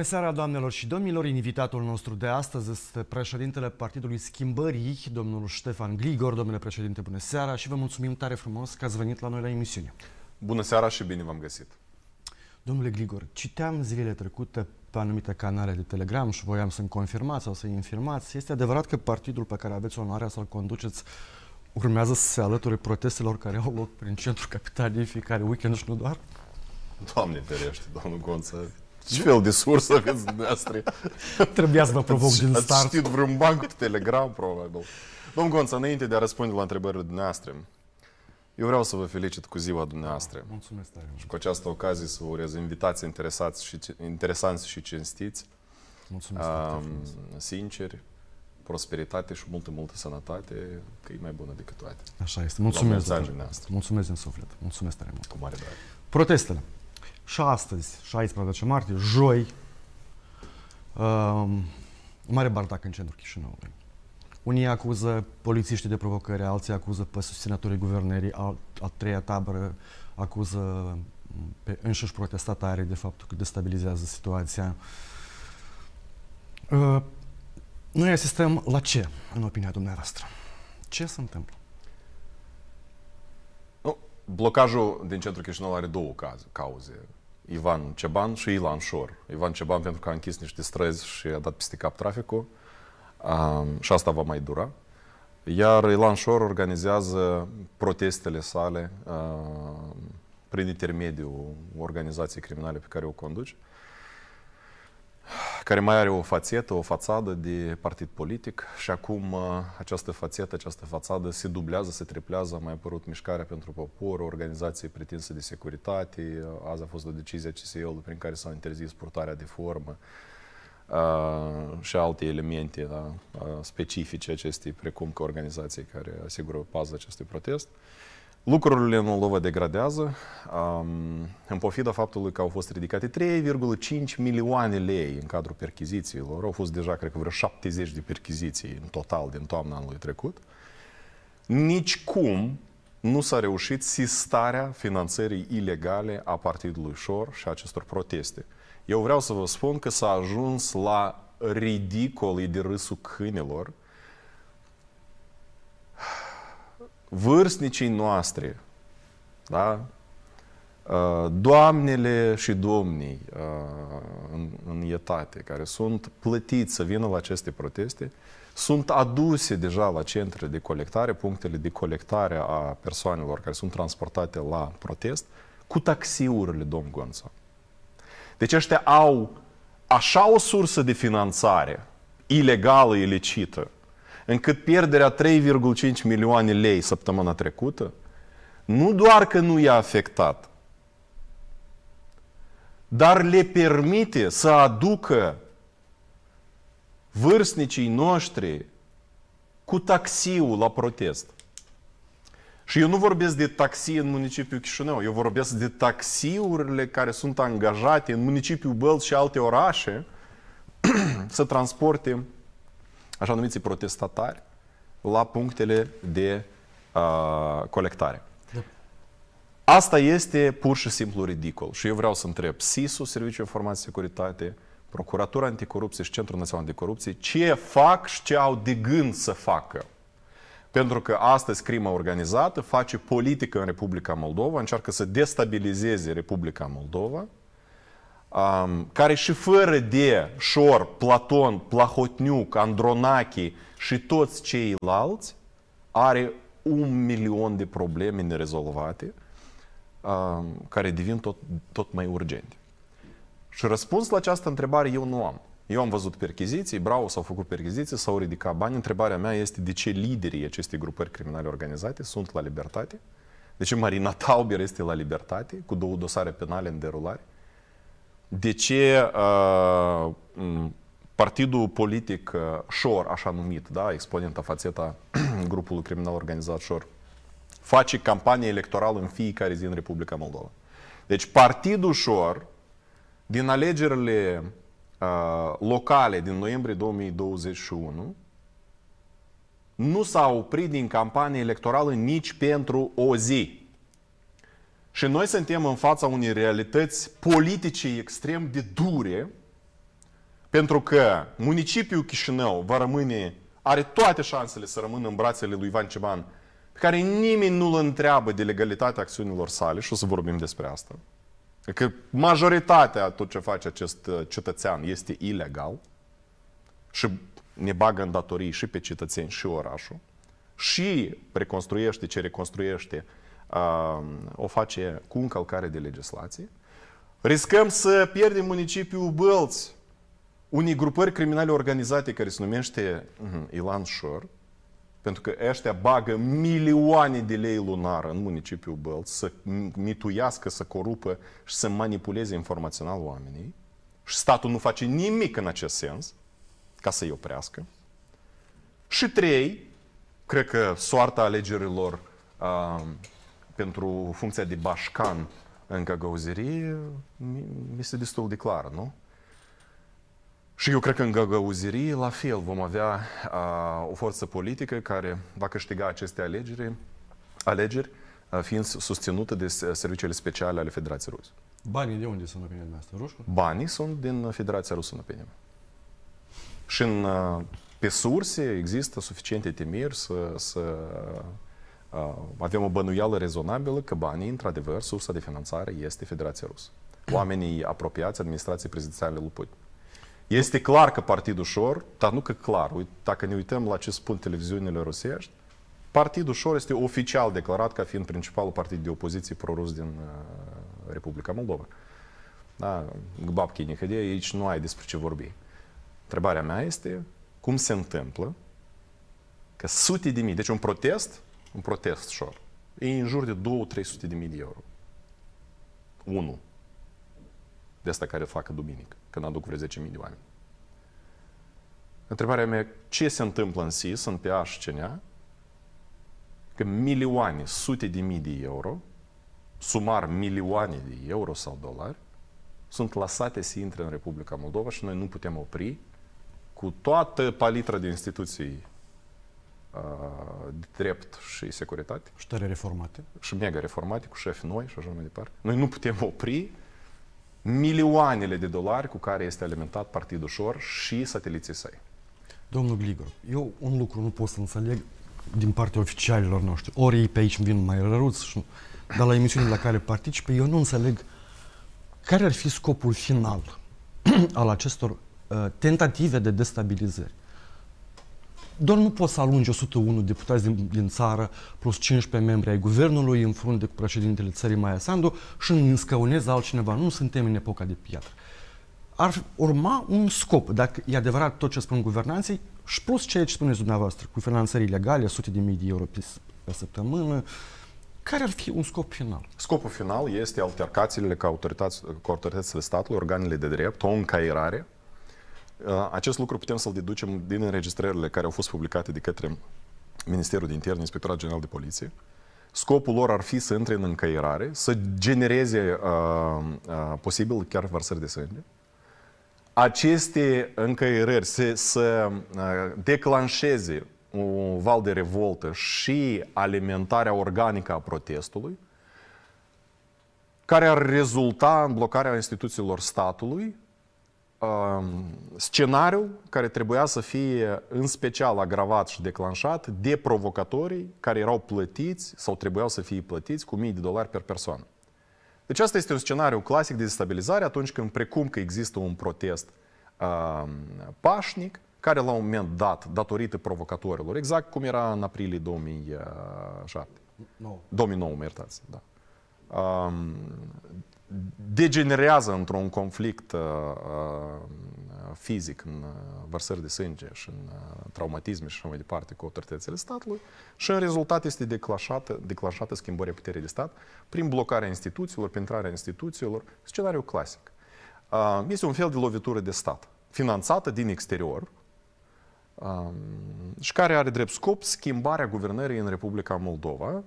Bună seara, doamnelor și domnilor! Invitatul nostru de astăzi este președintele Partidului Schimbării, domnul Ștefan Gligor. Domnule președinte, bună seara și vă mulțumim tare frumos că ați venit la noi la emisiune. Bună seara și bine v-am găsit! Domnule Gligor, citeam zilele trecute pe anumite canale de Telegram și voiam să-mi confirmați sau să-i infirmați. Este adevărat că partidul pe care aveți onoarea să-l conduceți urmează să se alăture protestelor care au loc prin centrul capitalei fiecare weekend și nu doar? Doamne ferește, domnul Gonță, ce fel de sursă aveți dumneavoastră? Trebuia să vă provoc din start. Ați citit vreun banc pe Telegram, probabil. Domnul Gonța, înainte de a răspunde la întrebările dumneavoastră, eu vreau să vă felicit cu ziua dumneavoastră. Mulțumesc tare mult. Și cu această ocazie să vă urez invitații interesați și, interesanți și cinstiți. Mulțumesc um, Sinceri, prosperitate și multă, multă sănătate, că e mai bună decât toate. Așa este. Mulțumesc. Mulțumesc din suflet. Mulțumesc tare mult. Cu mare drag. Protestele și astăzi, 16 martie, joi, uh, mare bardac în centrul Chișinăului. Unii acuză polițiștii de provocări, alții acuză pe susținătorii guvernării, al, a treia tabără acuză pe înșiși protestatarii de faptul că destabilizează situația. Uh, noi asistăm la ce, în opinia dumneavoastră? Ce se întâmplă? Blocajul din centrul Chișinău are două cauze. Ivan Ceban și Ilan Șor. Ivan Ceban pentru că a închis niște străzi și a dat peste cap traficul um, și asta va mai dura. Iar Ilan Șor organizează protestele sale uh, prin intermediul organizației criminale pe care o conduce. Uh, care mai are o fațetă, o fațadă de partid politic și acum uh, această fațetă, această fațadă se dublează, se triplează, a mai apărut Mișcarea pentru Popor, o organizație pretinsă de securitate, uh, azi a fost o decizie CSL-ului prin care s-a interzis purtarea de formă uh, și alte elemente da, specifice acestei, precum că organizații care asigură pază acestui protest. Lucrurile în Moldova degradează, um, în pofida faptului că au fost ridicate 3,5 milioane lei în cadrul perchizițiilor. Au fost deja, cred că, vreo 70 de perchiziții în total din toamna anului trecut. Nici cum nu s-a reușit sistarea finanțării ilegale a Partidului Șor și acestor proteste. Eu vreau să vă spun că s-a ajuns la ridicolii de râsul câinilor, uh, vârstnicii noastre, da? Uh, doamnele și domnii uh, în, în etate care sunt plătiți să vină la aceste proteste, sunt aduse deja la centrele de colectare, punctele de colectare a persoanelor care sunt transportate la protest, cu taxiurile, domn Gonța. Deci ăștia au așa o sursă de finanțare ilegală, ilicită, încât pierderea 3,5 milioane lei săptămâna trecută nu doar că nu i-a afectat, dar le permite să aducă vârstnicii noștri cu taxiul la protest. Și eu nu vorbesc de taxi în municipiul Chișinău, eu vorbesc de taxiurile care sunt angajate în municipiul Bălți și alte orașe să transporte așa numiți protestatari, la punctele de uh, colectare. Da. Asta este pur și simplu ridicol. Și eu vreau să întreb SISU, ul Serviciul Informații Securitate, Procuratura Anticorupție și Centrul Național de Corupție, ce fac și ce au de gând să facă? Pentru că astăzi crima organizată face politică în Republica Moldova, încearcă să destabilizeze Republica Moldova, um, care și fără de Șor, Platon, Plahotniuc, Andronachi și toți ceilalți, are un milion de probleme nerezolvate um, care devin tot, tot mai urgente. Și răspuns la această întrebare eu nu am. Eu am văzut percheziții, bravo, s-au făcut percheziții, s-au ridicat bani. Întrebarea mea este de ce liderii acestei grupări criminale organizate sunt la libertate? De ce Marina Tauber este la libertate cu două dosare penale în derulare? de ce uh, partidul politic uh, Șor, așa numit, da, exponenta, fațeta grupului criminal organizat Șor, face campanie electorală în fiecare zi în Republica Moldova. Deci partidul Șor, din alegerile uh, locale din noiembrie 2021, nu s-a oprit din campanie electorală nici pentru o zi. Și noi suntem în fața unei realități politice extrem de dure, pentru că municipiul Chișinău va rămâne, are toate șansele să rămână în brațele lui Ivan Ceban, pe care nimeni nu îl întreabă de legalitatea acțiunilor sale, și o să vorbim despre asta. Că majoritatea tot ce face acest uh, cetățean este ilegal și ne bagă în datorii și pe cetățeni și orașul și reconstruiește ce reconstruiește Um, o face cu încălcare de legislație. Riscăm să pierdem municipiul Bălți unei grupări criminale organizate care se numește uh-huh, Ilan Șor, pentru că ăștia bagă milioane de lei lunar în municipiul Bălți să mituiască, să corupă și să manipuleze informațional oamenii. Și statul nu face nimic în acest sens ca să-i oprească. Și trei, cred că soarta alegerilor uh, pentru funcția de bașcan în căgăuzerie este destul de clar, nu? Și eu cred că în găgăuzirie, la fel, vom avea a, o forță politică care va câștiga aceste alegeri, alegeri a, fiind susținută de serviciile speciale ale Federației Rusă. Banii de unde sunt, în opinia noastră? Rușcu? Banii sunt din Federația Rusă, în opinia Și în, pe surse există suficiente temeri să, să Uh, avem o bănuială rezonabilă că banii, într-adevăr, sursa de finanțare este Federația Rusă. Oamenii apropiați, administrației prezidențiale lui Putin. Este clar că partidul ușor, dar nu că clar, dacă ne uităm la ce spun televiziunile rusești, partidul ușor este oficial declarat ca fiind principalul partid de opoziție prorus din uh, Republica Moldova. Da, Gbabchi Nihăde, aici nu ai despre ce vorbi. Întrebarea mea este cum se întâmplă că sute de mii, deci un protest un protest șor. E în jur de 2-300 de mii de euro. Unu. De asta care facă duminică, când aduc vreo 10 mii de oameni. Întrebarea mea, ce se întâmplă în SIS, în PA și CNA, că milioane, sute de mii de euro, sumar milioane de euro sau dolari, sunt lăsate să intre în Republica Moldova și noi nu putem opri cu toată palitra de instituții drept și securitate. Și tare reformate. Și mega reformate, cu șefi noi și așa mai departe. Noi nu putem opri milioanele de dolari cu care este alimentat Partidul Șor și sateliții săi. Domnul Gligor, eu un lucru nu pot să înțeleg din partea oficialilor noștri. Ori ei pe aici vin mai răruți, dar la emisiunile la care participă, eu nu înțeleg care ar fi scopul final al acestor uh, tentative de destabilizări doar nu poți să alungi 101 deputați din, din țară plus 15 membri ai guvernului în frunte cu președintele țării Maia Sandu și înscăunezi altcineva. Nu suntem în epoca de piatră. Ar urma un scop, dacă e adevărat tot ce spun guvernanții și plus ceea ce spuneți dumneavoastră, cu finanțări ilegale, sute de mii de euro pe, pe săptămână, care ar fi un scop final? Scopul final este altercațiile cu autorități, cu autoritățile statului, organele de drept, o încairare Uh, acest lucru putem să-l deducem din înregistrările care au fost publicate de către Ministerul de Interne, Inspectorat General de Poliție. Scopul lor ar fi să intre în încăierare, să genereze uh, uh, posibil chiar vărsări de sânge. Aceste încăierări se, să uh, declanșeze un val de revoltă și alimentarea organică a protestului, care ar rezulta în blocarea instituțiilor statului, scenariul care trebuia să fie în special agravat și declanșat de provocatorii care erau plătiți sau trebuiau să fie plătiți cu mii de dolari per persoană. Deci asta este un scenariu clasic de destabilizare atunci când precum că există un protest uh, pașnic care la un moment dat, datorită provocatorilor, exact cum era în aprilie 2007, no. 2009, mă iertați, da. Um, degenerează într-un conflict uh, uh fizic, în uh, vărsări de sânge și în uh, traumatisme și așa mai departe cu autoritățile statului și în rezultat este declanșată, declanșată schimbarea puterii de stat prin blocarea instituțiilor, prin intrarea instituțiilor, scenariu clasic. Uh, este un fel de lovitură de stat, finanțată din exterior, um, și care are drept scop schimbarea guvernării în Republica Moldova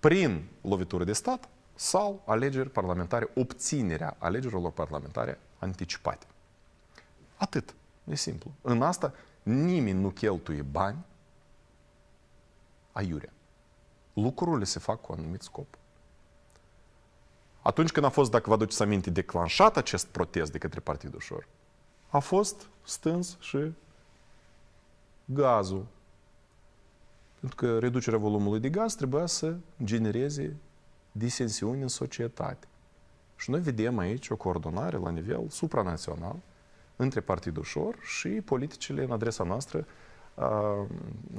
prin lovitură de stat sau alegeri parlamentare, obținerea alegerilor parlamentare anticipate. Atât. E simplu. În asta nimeni nu cheltuie bani aiurea. Lucrurile se fac cu un anumit scop. Atunci când a fost, dacă vă aduceți aminte, declanșat acest protest de către Partidul șor, a fost stâns și gazul. Pentru că reducerea volumului de gaz trebuia să genereze disensiuni în societate. Și noi vedem aici o coordonare la nivel supranațional între partidul șor și politicile în adresa noastră uh,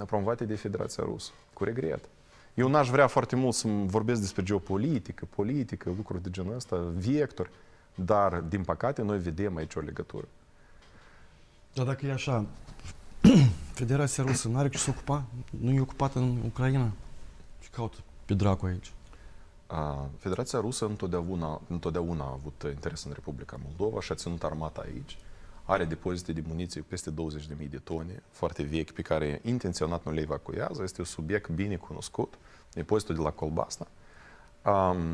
promovate de Federația Rusă, cu regret. Eu n-aș vrea foarte mult să vorbesc despre geopolitică, politică, lucruri de genul ăsta, vector, dar, din păcate, noi vedem aici o legătură. Dar dacă e așa, Federația Rusă nu are ce să ocupa? Nu e ocupată în Ucraina? Ce caută pe dracu aici? Federația Rusă întotdeauna, întotdeauna a avut interes în Republica Moldova și a ținut armata aici. Are depozite de muniție peste 20.000 de tone, foarte vechi, pe care intenționat nu le evacuează. Este un subiect bine cunoscut, depozitul de la Colbasna. Um,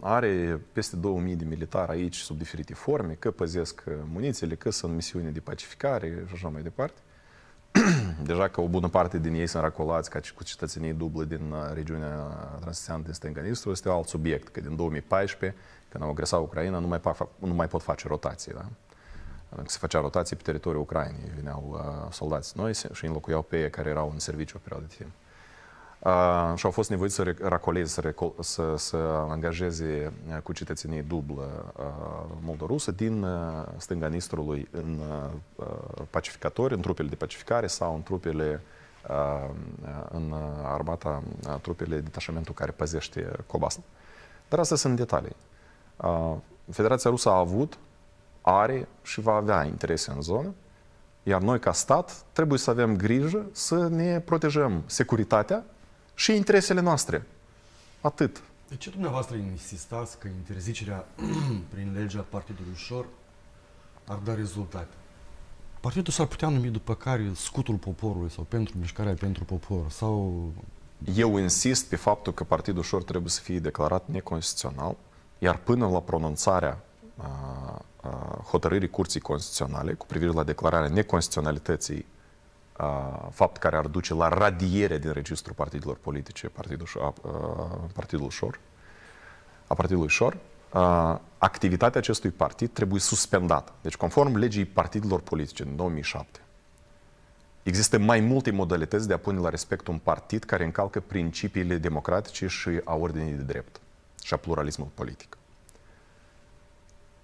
are peste 2000 de militari aici sub diferite forme, că păzesc munițiile, că sunt misiuni de pacificare și așa mai departe. deja că o bună parte din ei sunt racolați ca și cu cetățenii dublă din uh, regiunea Transilveaniană din stânga Nistru, este alt subiect, că din 2014, când au agresat Ucraina, nu mai, nu mai pot face rotații, da? Că adică se făcea rotații pe teritoriul Ucrainei, veneau uh, soldați noi și înlocuiau pe ei care erau în serviciu o perioadă de timp și au fost nevoiți să racoleze, să, reco- să, să angajeze cu cetățenii dublă uh, moldorusă din uh, stânga Nistrului în uh, pacificatori, în trupele de pacificare sau în trupele uh, în armata, trupele detașamentul care păzește Cobasna. Dar astea sunt detalii. Uh, Federația Rusă a avut, are și va avea interese în zonă, iar noi ca stat trebuie să avem grijă să ne protejăm securitatea și interesele noastre. Atât. De ce dumneavoastră insistați că interzicerea prin legea Partidului Ușor ar da rezultate? Partidul s-ar putea numi după care scutul poporului sau pentru mișcarea pentru popor sau... Eu insist pe faptul că Partidul Ușor trebuie să fie declarat neconstituțional, iar până la pronunțarea a, a, hotărârii Curții Constituționale cu privire la declararea neconstituționalității fapt care ar duce la radiere din registrul partidelor politice partidul, a, partidul Șor, a partidului Șor, activitatea acestui partid trebuie suspendată. Deci, conform legii partidelor politice din 2007, există mai multe modalități de a pune la respect un partid care încalcă principiile democratice și a ordinii de drept și a pluralismului politic.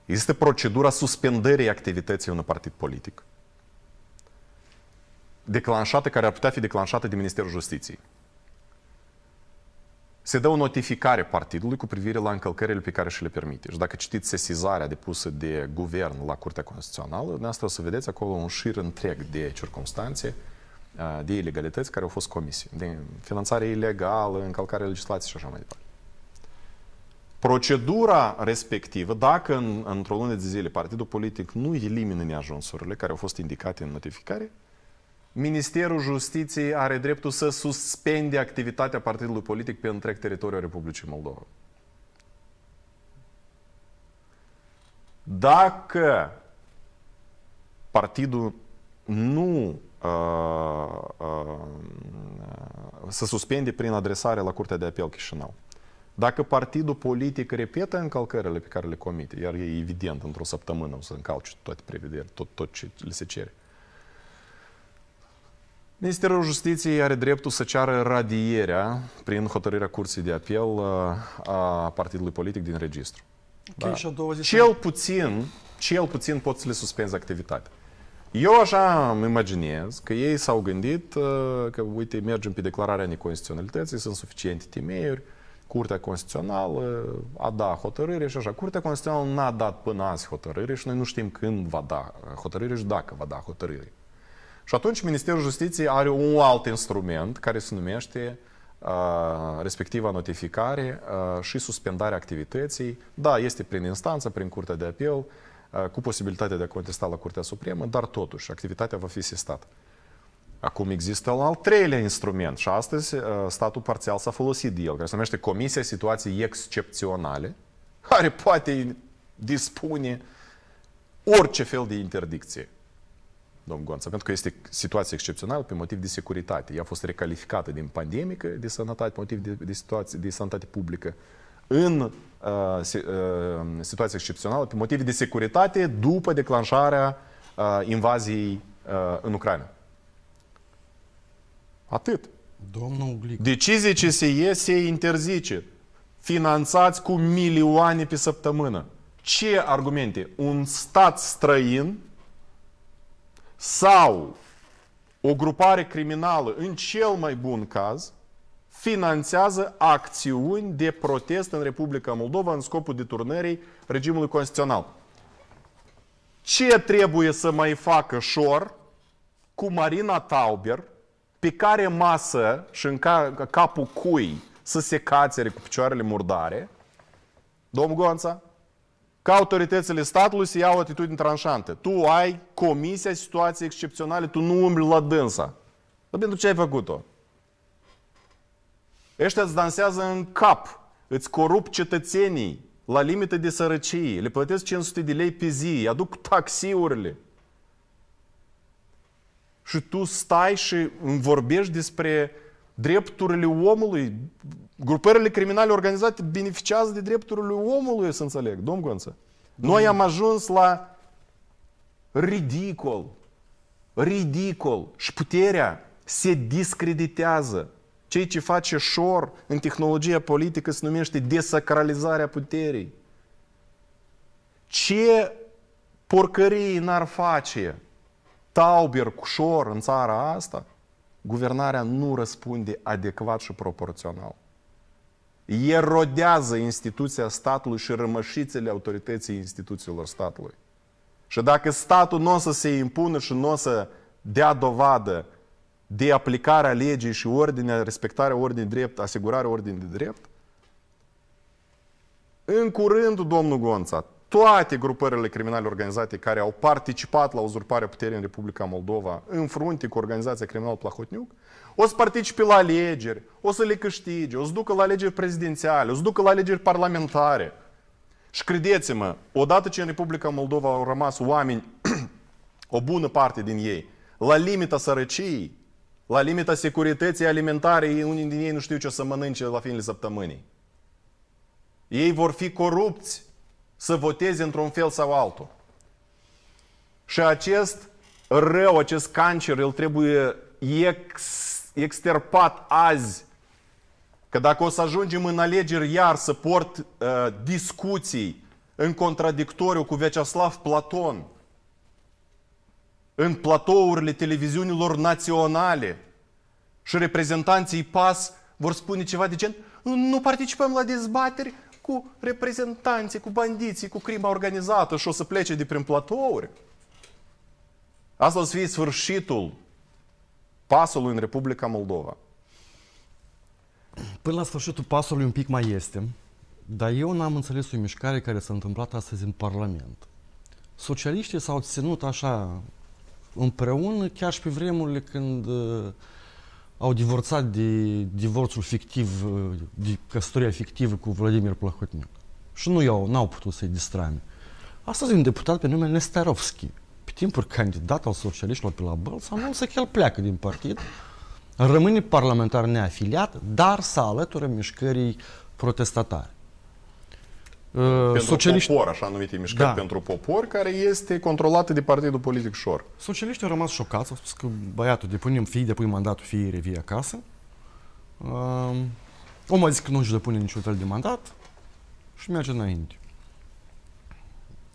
Există procedura suspendării activității unui partid politic declanșată, care ar putea fi declanșată de Ministerul Justiției. Se dă o notificare partidului cu privire la încălcările pe care și le permite. Și dacă citiți sesizarea depusă de guvern la Curtea Constituțională, dumneavoastră o să vedeți acolo un șir întreg de circunstanțe, de ilegalități care au fost comise. De finanțare ilegală, încălcare legislației și așa mai departe. Procedura respectivă, dacă în, într-o lună de zile partidul politic nu elimină neajunsurile care au fost indicate în notificare, Ministerul Justiției are dreptul să suspende activitatea partidului politic pe întreg teritoriul Republicii Moldova. Dacă partidul nu uh, uh, se suspende prin adresare la Curtea de Apel Chișinău, dacă partidul politic repetă încălcările pe care le comite, iar e evident, într-o săptămână o să încalce toate prevederile, tot, tot ce le se cere, uh, Ministerul Justiției are dreptul să ceară radierea prin hotărârea Curții de Apel uh, a partidului politic din registru. Okay, da? și cel puțin, cel puțin pot să le suspenzi activitatea. Eu așa îmi imaginez că ei s-au gândit uh, că, uite, mergem pe declararea neconstituționalității, sunt suficiente temeiuri, Curtea Constituțională a dat hotărâre și așa. Curtea Constituțională n-a dat până azi hotărâre și noi nu știm când va da uh, hotărâre și dacă va da hotărâre. Și atunci Ministerul Justiției are un alt instrument care se numește respectiva notificare și suspendarea activității. Da, este prin instanță, prin curtea de apel, cu posibilitatea de a contesta la Curtea Supremă, dar totuși activitatea va fi sistată. Acum există un al treilea instrument și astăzi statul parțial s-a folosit de el, care se numește Comisia Situații Excepționale, care poate dispune orice fel de interdicție domn Gonță, pentru că este situație excepțională pe motiv de securitate. Ea a fost recalificată din pandemică de sănătate, pe motiv de, de, situație, de sănătate publică, în uh, se, uh, situație excepțională pe motive de securitate după declanșarea uh, invaziei uh, în Ucraina. Atât. Domnul Glic. Decizie ce se ie, se interzice. Finanțați cu milioane pe săptămână. Ce argumente? Un stat străin sau o grupare criminală, în cel mai bun caz, finanțează acțiuni de protest în Republica Moldova în scopul deturnării regimului constituțional. Ce trebuie să mai facă Șor cu Marina Tauber, pe care masă și în capul cui să se cațere cu picioarele murdare, domnul Gonța, că autoritățile statului să iau o atitudine tranșantă. Tu ai comisia situației excepționale, tu nu umbli la dânsa. Dar pentru ce ai făcut-o? Ăștia îți dansează în cap, îți corup cetățenii la limită de sărăcie, le plătesc 500 de lei pe zi, aduc taxiurile. Și tu stai și îmi vorbești despre uh, drepturile omului, grupările criminale organizate beneficiază de drepturile omului, să înțeleg, domn Gonță. Noi am ajuns la ridicol. Ridicol. Și puterea se discreditează. Cei ce face șor în tehnologia politică se numește desacralizarea puterii. Ce porcării n-ar face Tauber cu șor în țara asta – guvernarea nu răspunde adecvat și proporțional. Erodează instituția statului și rămășițele autorității instituțiilor statului. Și dacă statul nu o să se impună și nu o să dea dovadă de aplicarea legii și ordinea, respectarea ordinii drept, asigurarea ordinii de drept, în curând domnul Gonța toate grupările criminale organizate care au participat la uzurparea puterii în Republica Moldova în frunte cu organizația criminală Plahotniuc, o să participe la alegeri, o să le câștige, o să ducă la alegeri prezidențiale, o să ducă la alegeri parlamentare. Și credeți-mă, odată ce în Republica Moldova au rămas oameni, o bună parte din ei, la limita sărăciei, la limita securității alimentare, unii din ei nu știu ce o să mănânce la finele săptămânii. Ei vor fi corupți să voteze într-un fel sau altul. Și acest rău, acest cancer, el trebuie ex, exterpat azi. Că dacă o să ajungem în alegeri iar să port uh, discuții în contradictoriu cu Veceaslav Platon, în platourile televiziunilor naționale și reprezentanții PAS vor spune ceva de gen nu participăm la dezbateri, cu reprezentanții, cu bandiții, cu crima organizată și o să plece de prin platouri. Asta o să fie sfârșitul pasului în Republica Moldova. Până la sfârșitul pasului un pic mai este, dar eu n-am înțeles o mișcare care s-a întâmplat astăzi în Parlament. Socialiștii s-au ținut așa împreună, chiar și pe vremurile când au divorțat de divorțul fictiv, uh, de căsătoria fictivă cu Vladimir Plahotniuc. Și nu i-au, n-au putut să-i distrame. Astăzi un deputat pe nume Nestarovski, pe timpuri candidat al socialiștilor pe la s-a anunțat că el pleacă din partid, rămâne parlamentar neafiliat, dar s-a alătură mișcării protestatare. Uh, pentru socialiști... popor, așa numite mișcări da. pentru popor, care este controlată de partidul politic șor. Socialiștii au rămas șocați, au spus că băiatul depunem fii, depui mandatul fii revii acasă. Uh, omul a zis că nu își depune niciun fel de mandat și merge înainte.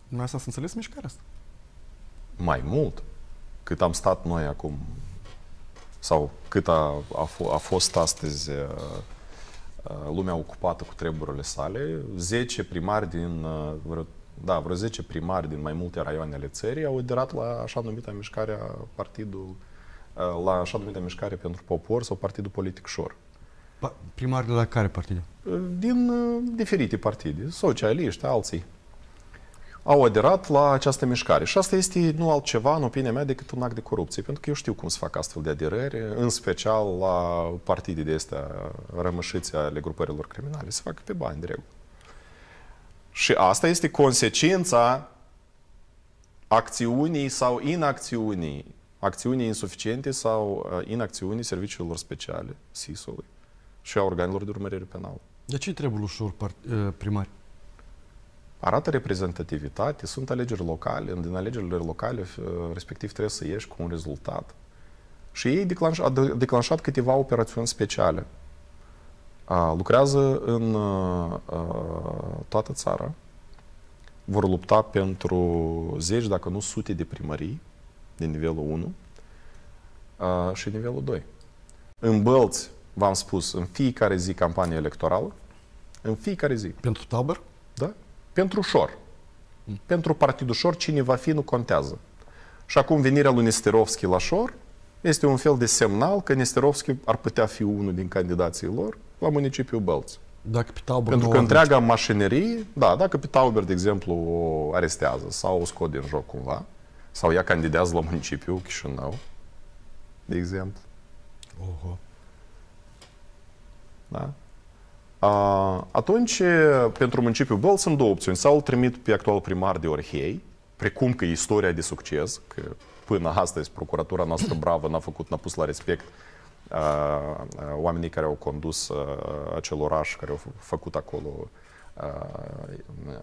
Noi asta să înțeles mișcarea asta. Mai mult cât am stat noi acum sau cât a, a, a fost astăzi uh, Uh, lumea ocupată cu treburile sale. 10 primari din, uh, vreo, da, vreo 10 primari din mai multe raioane ale țării au aderat la așa numita mișcare partidul, uh, la așa numita mișcare pentru popor sau partidul politic șor. Primari de la care partide? Din diferite partide, socialiști, alții au aderat la această mișcare. Și asta este nu altceva, în opinia mea, decât un act de corupție. Pentru că eu știu cum se fac astfel de aderări, în special la partidii de astea rămășiți ale grupărilor criminale. Se fac pe bani, de regulă. Și asta este consecința acțiunii sau inacțiunii, acțiunii insuficiente sau uh, inacțiunii serviciilor speciale, SIS-ului și a organelor de urmărire penală. De ce trebuie ușor uh, primari? arată reprezentativitate, sunt alegeri locale, din alegerile locale respectiv trebuie să ieși cu un rezultat. Și ei declanș, au declanșat câteva operațiuni speciale. A, lucrează în a, toată țara, vor lupta pentru zeci, dacă nu sute de primării din nivelul 1 a, și nivelul 2. În Bălți, v-am spus, în fiecare zi campanie electorală, în fiecare zi. Pentru tabăr? Da. Pentru șor. Pentru partidul șor, cine va fi nu contează. Și acum venirea lui Nesterovski la șor este un fel de semnal că Nesterovski ar putea fi unul din candidații lor la municipiul Bălți. Dacă Pitauber Pentru că întreaga aici. mașinerie, da, dacă Pitauber, de exemplu, o arestează sau o scot din joc cumva, sau ea candidează la municipiul Chișinău, de exemplu. Oho. Da? Atunci, pentru municipiul Băl sunt două opțiuni. Sau îl trimit pe actual primar de Orhei, precum că e istoria de succes, că până astăzi procuratura noastră bravă n-a făcut, n-a pus la respect oamenii care au condus acel oraș, care au făcut acolo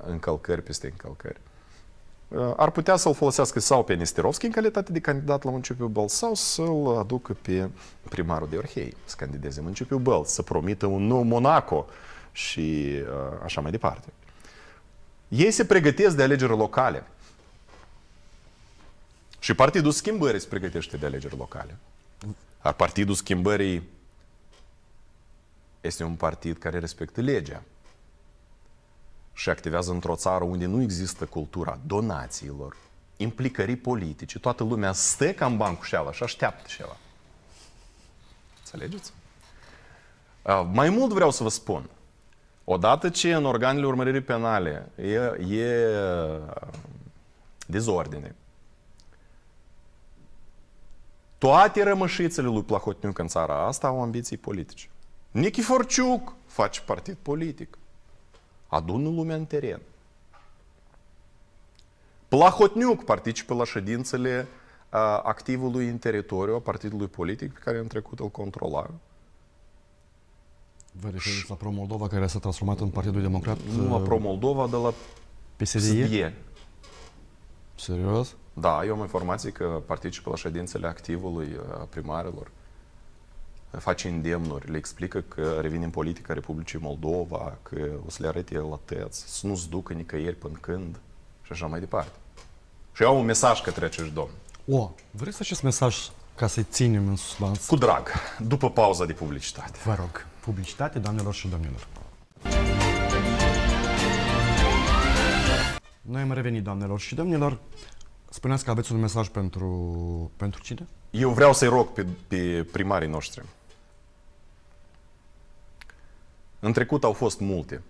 încălcări peste încălcări. Э, ar putea să-l folosească sau pe Nesterovski în calitate de candidat la municipiul Bălți sau să-l aducă pe primarul de Orhei să candideze municipiul Bălți, să promită un nou Monaco și uh, așa mai departe. Ei se pregătesc de alegeri locale. Și Partidul Schimbării se pregătește de alegeri locale. Ar Partidul Schimbării este un partid care respectă legea și activează într-o țară unde nu există cultura donațiilor, implicării politice, toată lumea stă cam bancul și ala și așteaptă șeala. Înțelegeți? Mai mult vreau să vă spun. Odată ce în organele urmăririi penale e, e dezordine, toate rămășițele lui Plahotniuc în țara asta au ambiții politice. Nichiforciuc face partid politic adună lumea în teren. Plahotniuc participă la ședințele uh, activului în teritoriu a partidului politic pe care în trecut îl controla. Vă referiți la Promoldova care s-a transformat în Partidul Democrat? Nu uh, la Promoldova, dar la PSD. Serios? Da, eu am informații că participă la ședințele activului uh, primarilor face îndemnuri, le explică că revin în politica Republicii Moldova, că o să le el la tăț, să nu se ducă nicăieri până când și așa mai departe. Și au un mesaj către acești domn. O, vreți acest mesaj ca să-i ținem în suspans? Cu drag, după pauza de publicitate. Vă rog, publicitate, doamnelor și domnilor. Noi am revenit, doamnelor și domnilor. Spuneați că aveți un mesaj pentru, pentru cine? Eu vreau să-i rog pe, pe primarii noștri. În trecut au fost multe.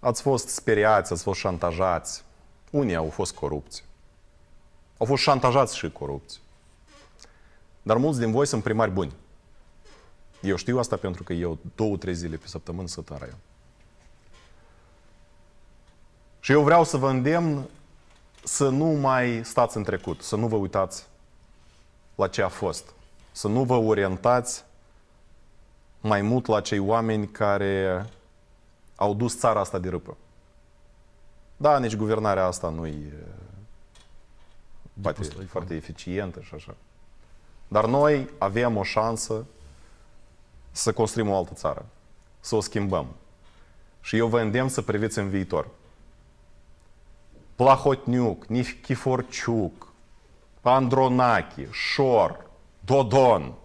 Ați fost speriați, ați fost șantajați. Unii au fost corupți. Au fost șantajați și corupți. Dar mulți din voi sunt primari buni. Eu știu asta pentru că eu două, trei zile pe săptămână sunt în raion. Și eu vreau să vă îndemn să nu mai stați în trecut, să nu vă uitați la ce a fost, să nu vă orientați mai mult la cei oameni care au dus țara asta de râpă. Da, nici guvernarea asta nu-i poate adică foarte eficientă și așa. Dar noi avem o șansă să construim o altă țară, să o schimbăm. Și eu vă îndemn să priviți în viitor. Plahotniuc, Nifchiforciuc, Andronache, Șor, Dodon –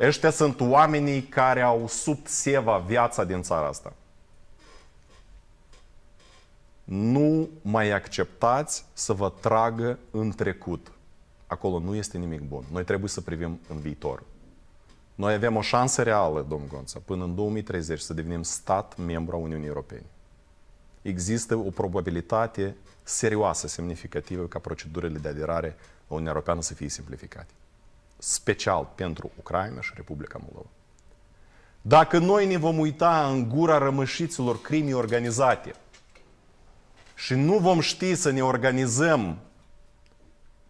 Ăștia sunt oamenii care au sub seva viața din țara asta. Nu mai acceptați să vă tragă în trecut. Acolo nu este nimic bun. Noi trebuie să privim în viitor. Noi avem o șansă reală, domnul Gonța, până în 2030 să devenim stat membru a Uniunii Europene. Există o probabilitate serioasă, semnificativă, ca procedurile de aderare la Uniunea Europeană să fie simplificate special pentru Ucraina și Republica Moldova. Dacă noi ne vom uita în gura rămășiților crimii organizate și nu vom ști să ne organizăm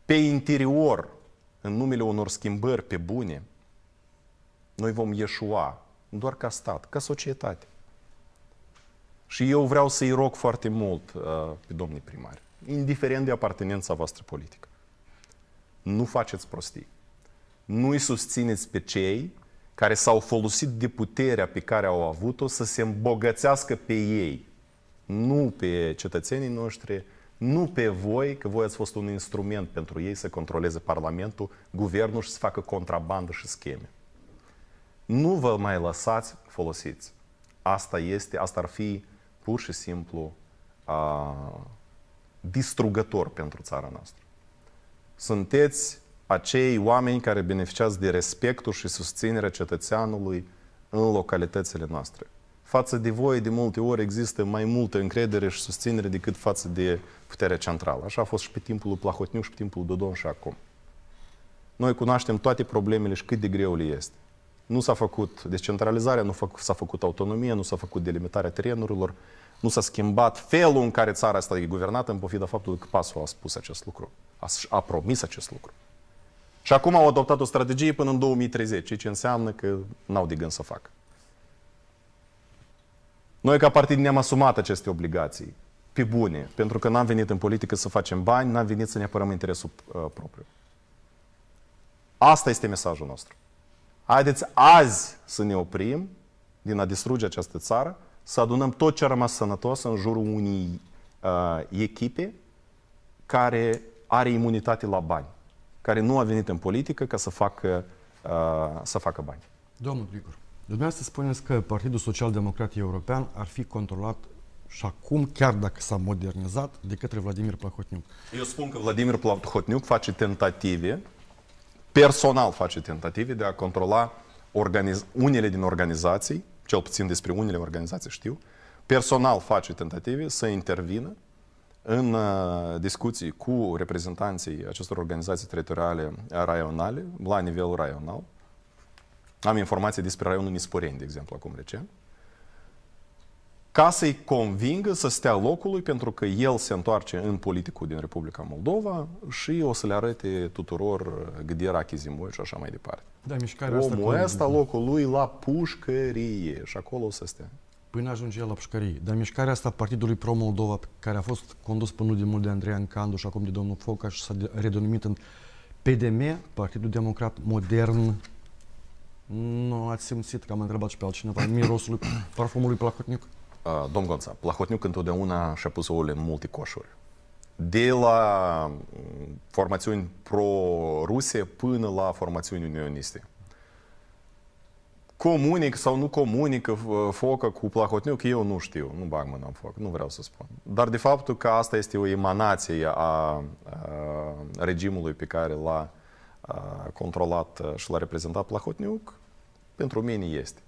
pe interior în numele unor schimbări pe bune, noi vom ieșua doar ca stat, ca societate. Și eu vreau să-i rog foarte mult uh, pe domnii primari, indiferent de apartenența voastră politică. Nu faceți prostii nu îi susțineți pe cei care s-au folosit de puterea pe care au avut-o să se îmbogățească pe ei, nu pe cetățenii noștri, nu pe voi, că voi ați fost un instrument pentru ei să controleze Parlamentul, Guvernul și să facă contrabandă și scheme. Nu vă mai lăsați folosiți. Asta este, asta ar fi pur și simplu a, distrugător pentru țara noastră. Sunteți acei oameni care beneficiază de respectul și susținerea cetățeanului în localitățile noastre. Față de voi, de multe ori, există mai multă încredere și susținere decât față de puterea centrală. Așa a fost și pe timpul lui Plahotniu și pe timpul lui Dodon și acum. Noi cunoaștem toate problemele și cât de greu le este. Nu s-a făcut descentralizarea, nu s-a făcut autonomie, nu s-a făcut delimitarea terenurilor, nu s-a schimbat felul în care țara asta e guvernată în pofida faptului că pasul a spus acest lucru, a promis acest lucru. Și acum au adoptat o strategie până în 2030, ce înseamnă că n-au de gând să facă. Noi ca partid ne-am asumat aceste obligații, pe bune, pentru că n-am venit în politică să facem bani, n-am venit să ne apărăm interesul uh, propriu. Asta este mesajul nostru. Haideți azi să ne oprim din a distruge această țară, să adunăm tot ce a rămas sănătos în jurul unei uh, echipe care are imunitate la bani care nu a venit în politică ca să facă, uh, să facă bani. Domnul Grigor, dumneavoastră spuneți că Partidul Social Democrat European ar fi controlat și acum, chiar dacă s-a modernizat, de către Vladimir Plahotniuc. Eu spun că Vladimir Plahotniuc face tentative, personal face tentative de a controla organiz- unele din organizații, cel puțin despre unele organizații știu, personal face tentative să intervină în uh, discuții cu reprezentanții acestor organizații teritoriale raionale, la nivel raional, am informații despre raionul Nisporeni, de exemplu, acum recent, ca să-i convingă să stea locului pentru că el se întoarce în politicul din Republica Moldova și o să le arate tuturor Gdera, Chizimoi și așa mai departe. Da, mișcarea Omul asta, ăsta locul lui la pușcărie și acolo o să stea până ajunge el la pușcărie. Dar mișcarea asta a Partidului Pro-Moldova, care a fost condus până nu de mult de Andrian Candu și acum de domnul Foca și s-a redenumit în PDM, Partidul Democrat Modern, nu ați simțit că am întrebat și pe altcineva mirosul parfumului Plahotniuc? Uh, domn Gonța, Plahotniuc întotdeauna și-a pus o în multe coșuri. De la mm, formațiuni pro-ruse până la formațiuni unioniste comunic sau nu comunică focă cu Plahotniuc, eu nu știu, nu mâna am foc, nu vreau să spun. Dar de faptul că asta este o emanație a, a regimului pe care l-a controlat și l-a reprezentat Plahotniuc, pentru mine este.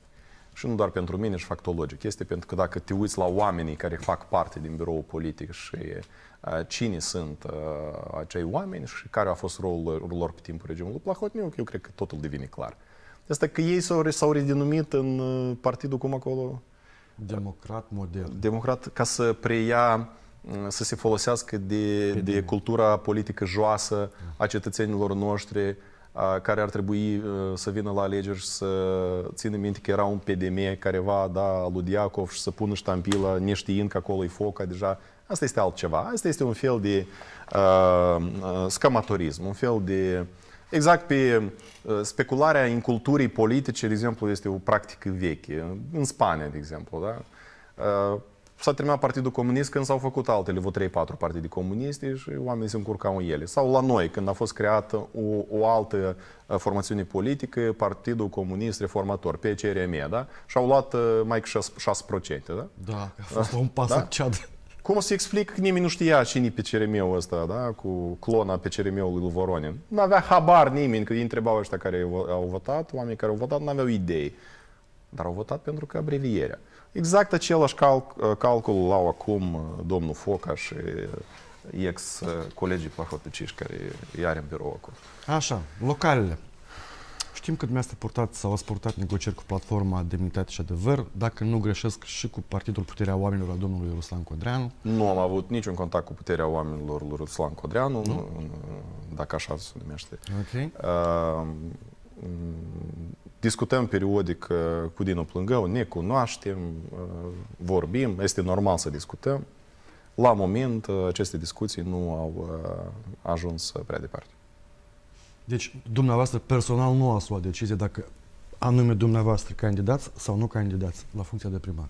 Și nu doar pentru mine, și factologic. Este pentru că dacă te uiți la oamenii care fac parte din biroul politic și cine sunt acei oameni și care a fost rolul lor pe timpul regimului Plahotniuc, eu cred că totul devine clar. Asta că ei s-au, s-au redenumit în uh, partidul cum acolo? Democrat modern. Democrat, ca să preia uh, să se folosească de, de cultura politică joasă a cetățenilor noștri, uh, care ar trebui să vină la alegeri și să țină minte că era un PDM care va da Ludiacov și să pună ștampila neștiind că acolo e foca deja. Asta este altceva. Asta este un fel de uh, scamatorism, un fel de uh, Exact pe uh, specularea inculturii politice, de exemplu, este o practică veche. În Spania, de exemplu, da? Uh, s-a terminat Partidul Comunist când s-au făcut altele, vreo 3-4 partide comuniste și oamenii se încurcau în ele. Sau la noi, când a fost creată o, o altă uh, formațiune politică, Partidul Comunist Reformator, PCRM, da? Și au luat mai 6%, da? Da, a fost da? un pas da? Cum o să explic, nimeni nu știa cine pe ceremeu ăsta, da? cu clona pe ceremeului lui Voronin. Nu avea habar nimeni, că îi întrebau ăștia care au votat, oamenii care au votat, nu aveau idei. Dar au votat pentru că abrevierea. Exact același cal- uh, calcul la acum uh, domnul Foca și uh, ex-colegii plahotăciști care i-are în birou acolo. Așa, localele. Știm că dumneavoastră purtat sau ați purtat negocieri cu platforma Demnitate și Adevăr, dacă nu greșesc și cu Partidul Puterea Oamenilor a domnului Ruslan Codreanu. Nu am avut niciun contact cu Puterea Oamenilor lui Ruslan Codreanu, nu? dacă așa se numește. Okay. Uh, discutăm periodic uh, cu Dinu Plângău, ne cunoaștem, uh, vorbim, este normal să discutăm. La moment, uh, aceste discuții nu au ajuns prea departe. Deci, dumneavoastră personal nu ați luat decizie dacă anume dumneavoastră candidați sau nu candidați la funcția de primar.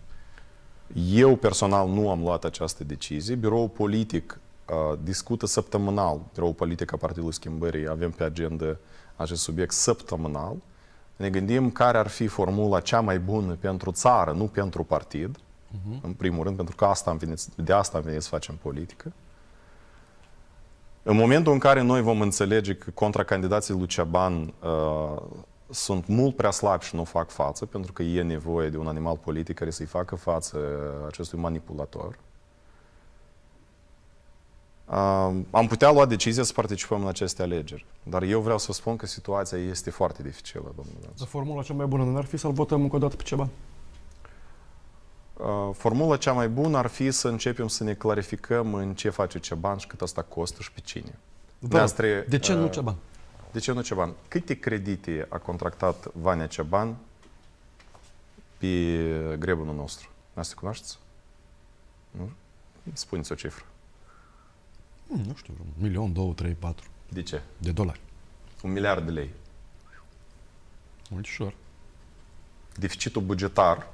Eu personal nu am luat această decizie. Biroul politic uh, discută săptămânal, biroul politic a Partidului Schimbării, avem pe agenda acest subiect săptămânal. Ne gândim care ar fi formula cea mai bună pentru țară, nu pentru partid, uh mhm. -huh. în primul rând, pentru că asta am venit, de asta am venit să facem politică. Uh, în momentul în care noi vom înțelege că contracandidații lui Ceaban uh, sunt mult prea slabi și nu fac față, pentru că e nevoie de un animal politic care să-i facă față acestui manipulator, uh, am putea lua decizia să participăm în aceste alegeri. Dar eu vreau să spun că situația este foarte dificilă, domnule. Formula cea mai bună n-ar fi să-l votăm încă o dată pe Ceaban. Uh, formula cea mai bună ar fi să începem să ne clarificăm în ce face ce bani și cât asta costă și pe cine. Da. Neastră, de ce nu uh, Ceban? De ce nu Ceban? Câte credite a contractat Vania Ceban pe grebunul nostru? Asta cunoașteți? Nu? Spuneți o cifră. Nu știu, un milion, două, trei, patru. De ce? De dolari. Un miliard de lei. Mult ușor. Deficitul bugetar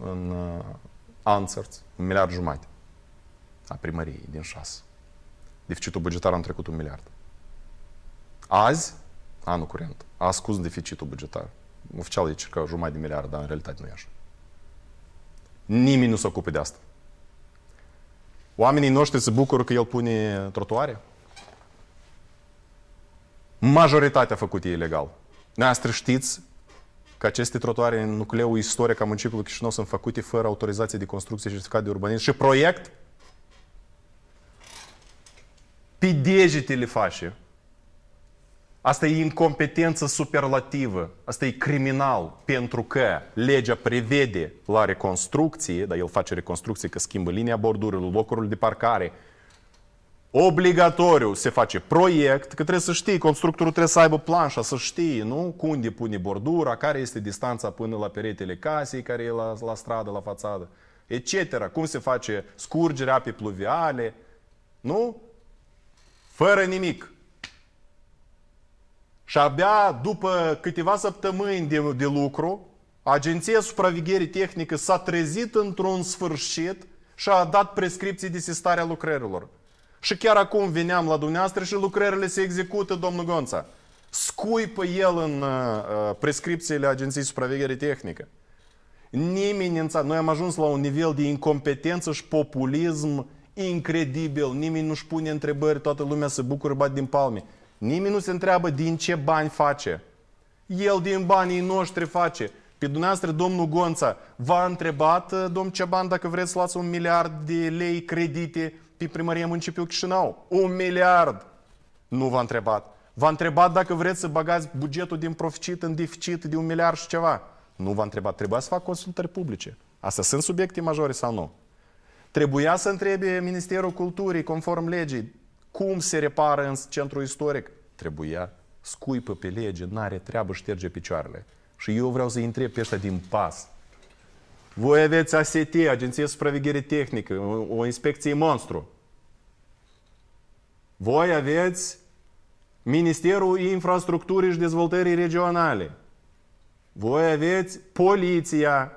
în uh, Anțărț, un miliard jumate a primăriei din șase. Deficitul bugetar a trecut un miliard. Azi, anul curent, a ascuns deficitul bugetar. Oficial e circa jumătate de miliard, dar în realitate nu e așa. Nimeni nu se ocupe de asta. Oamenii noștri se bucură că el pune trotuare? Majoritatea a făcut e ilegal. astăzi știți că aceste trotuare în nucleul istoric a municipiului Chișinău sunt făcute fără autorizație de construcție și certificat de urbanism și proiect pe degete le face. Asta e incompetență superlativă, asta e criminal, pentru că legea prevede la reconstrucție, dar el face reconstrucție că schimbă linia bordurilor, locurile de parcare, obligatoriu se face proiect, că trebuie să știi, constructorul trebuie să aibă planșa, să știi, nu? Unde pune bordura, care este distanța până la peretele casei care e la, la stradă, la fațadă, etc. Cum se face scurgerea apei pluviale, nu? Fără nimic. Și abia după câteva săptămâni de, de lucru, Agenția Supravegherii Tehnică s-a trezit într-un sfârșit și a dat prescripții de sistarea lucrărilor. Și chiar acum veneam la dumneavoastră și lucrările se execută, domnul Gonța. Scuipă el în uh, uh, prescripțiile Agenției Supraveghere Tehnică. Nimeni în noi am ajuns la un nivel de incompetență și populism incredibil. Nimeni nu-și pune întrebări, toată lumea se bucură, bat din palme. Nimeni nu se întreabă din ce bani face. El din banii noștri face. Pe dumneavoastră, domnul Gonța, v-a întrebat, uh, domn Ceban, dacă vreți să luați un miliard de lei credite pe primăria municipiul Chișinău. Un miliard! Nu v-a întrebat. V-a întrebat dacă vreți să bagați bugetul din proficit în deficit de un miliard și ceva. Nu v-a întrebat. Trebuia să fac consultări publice. Astea sunt subiecte majore sau nu? Trebuia să întrebe Ministerul Culturii, conform legii, cum se repară în centru istoric. Trebuia. Scuipă pe lege, n-are treabă, șterge picioarele. Și eu vreau să-i întreb pe ăștia din pas. Voi aveți AST, Agenția de Supraveghere Tehnică, o, o inspecție monstru. Voi aveți Ministerul Infrastructurii și Dezvoltării Regionale. Voi aveți poliția.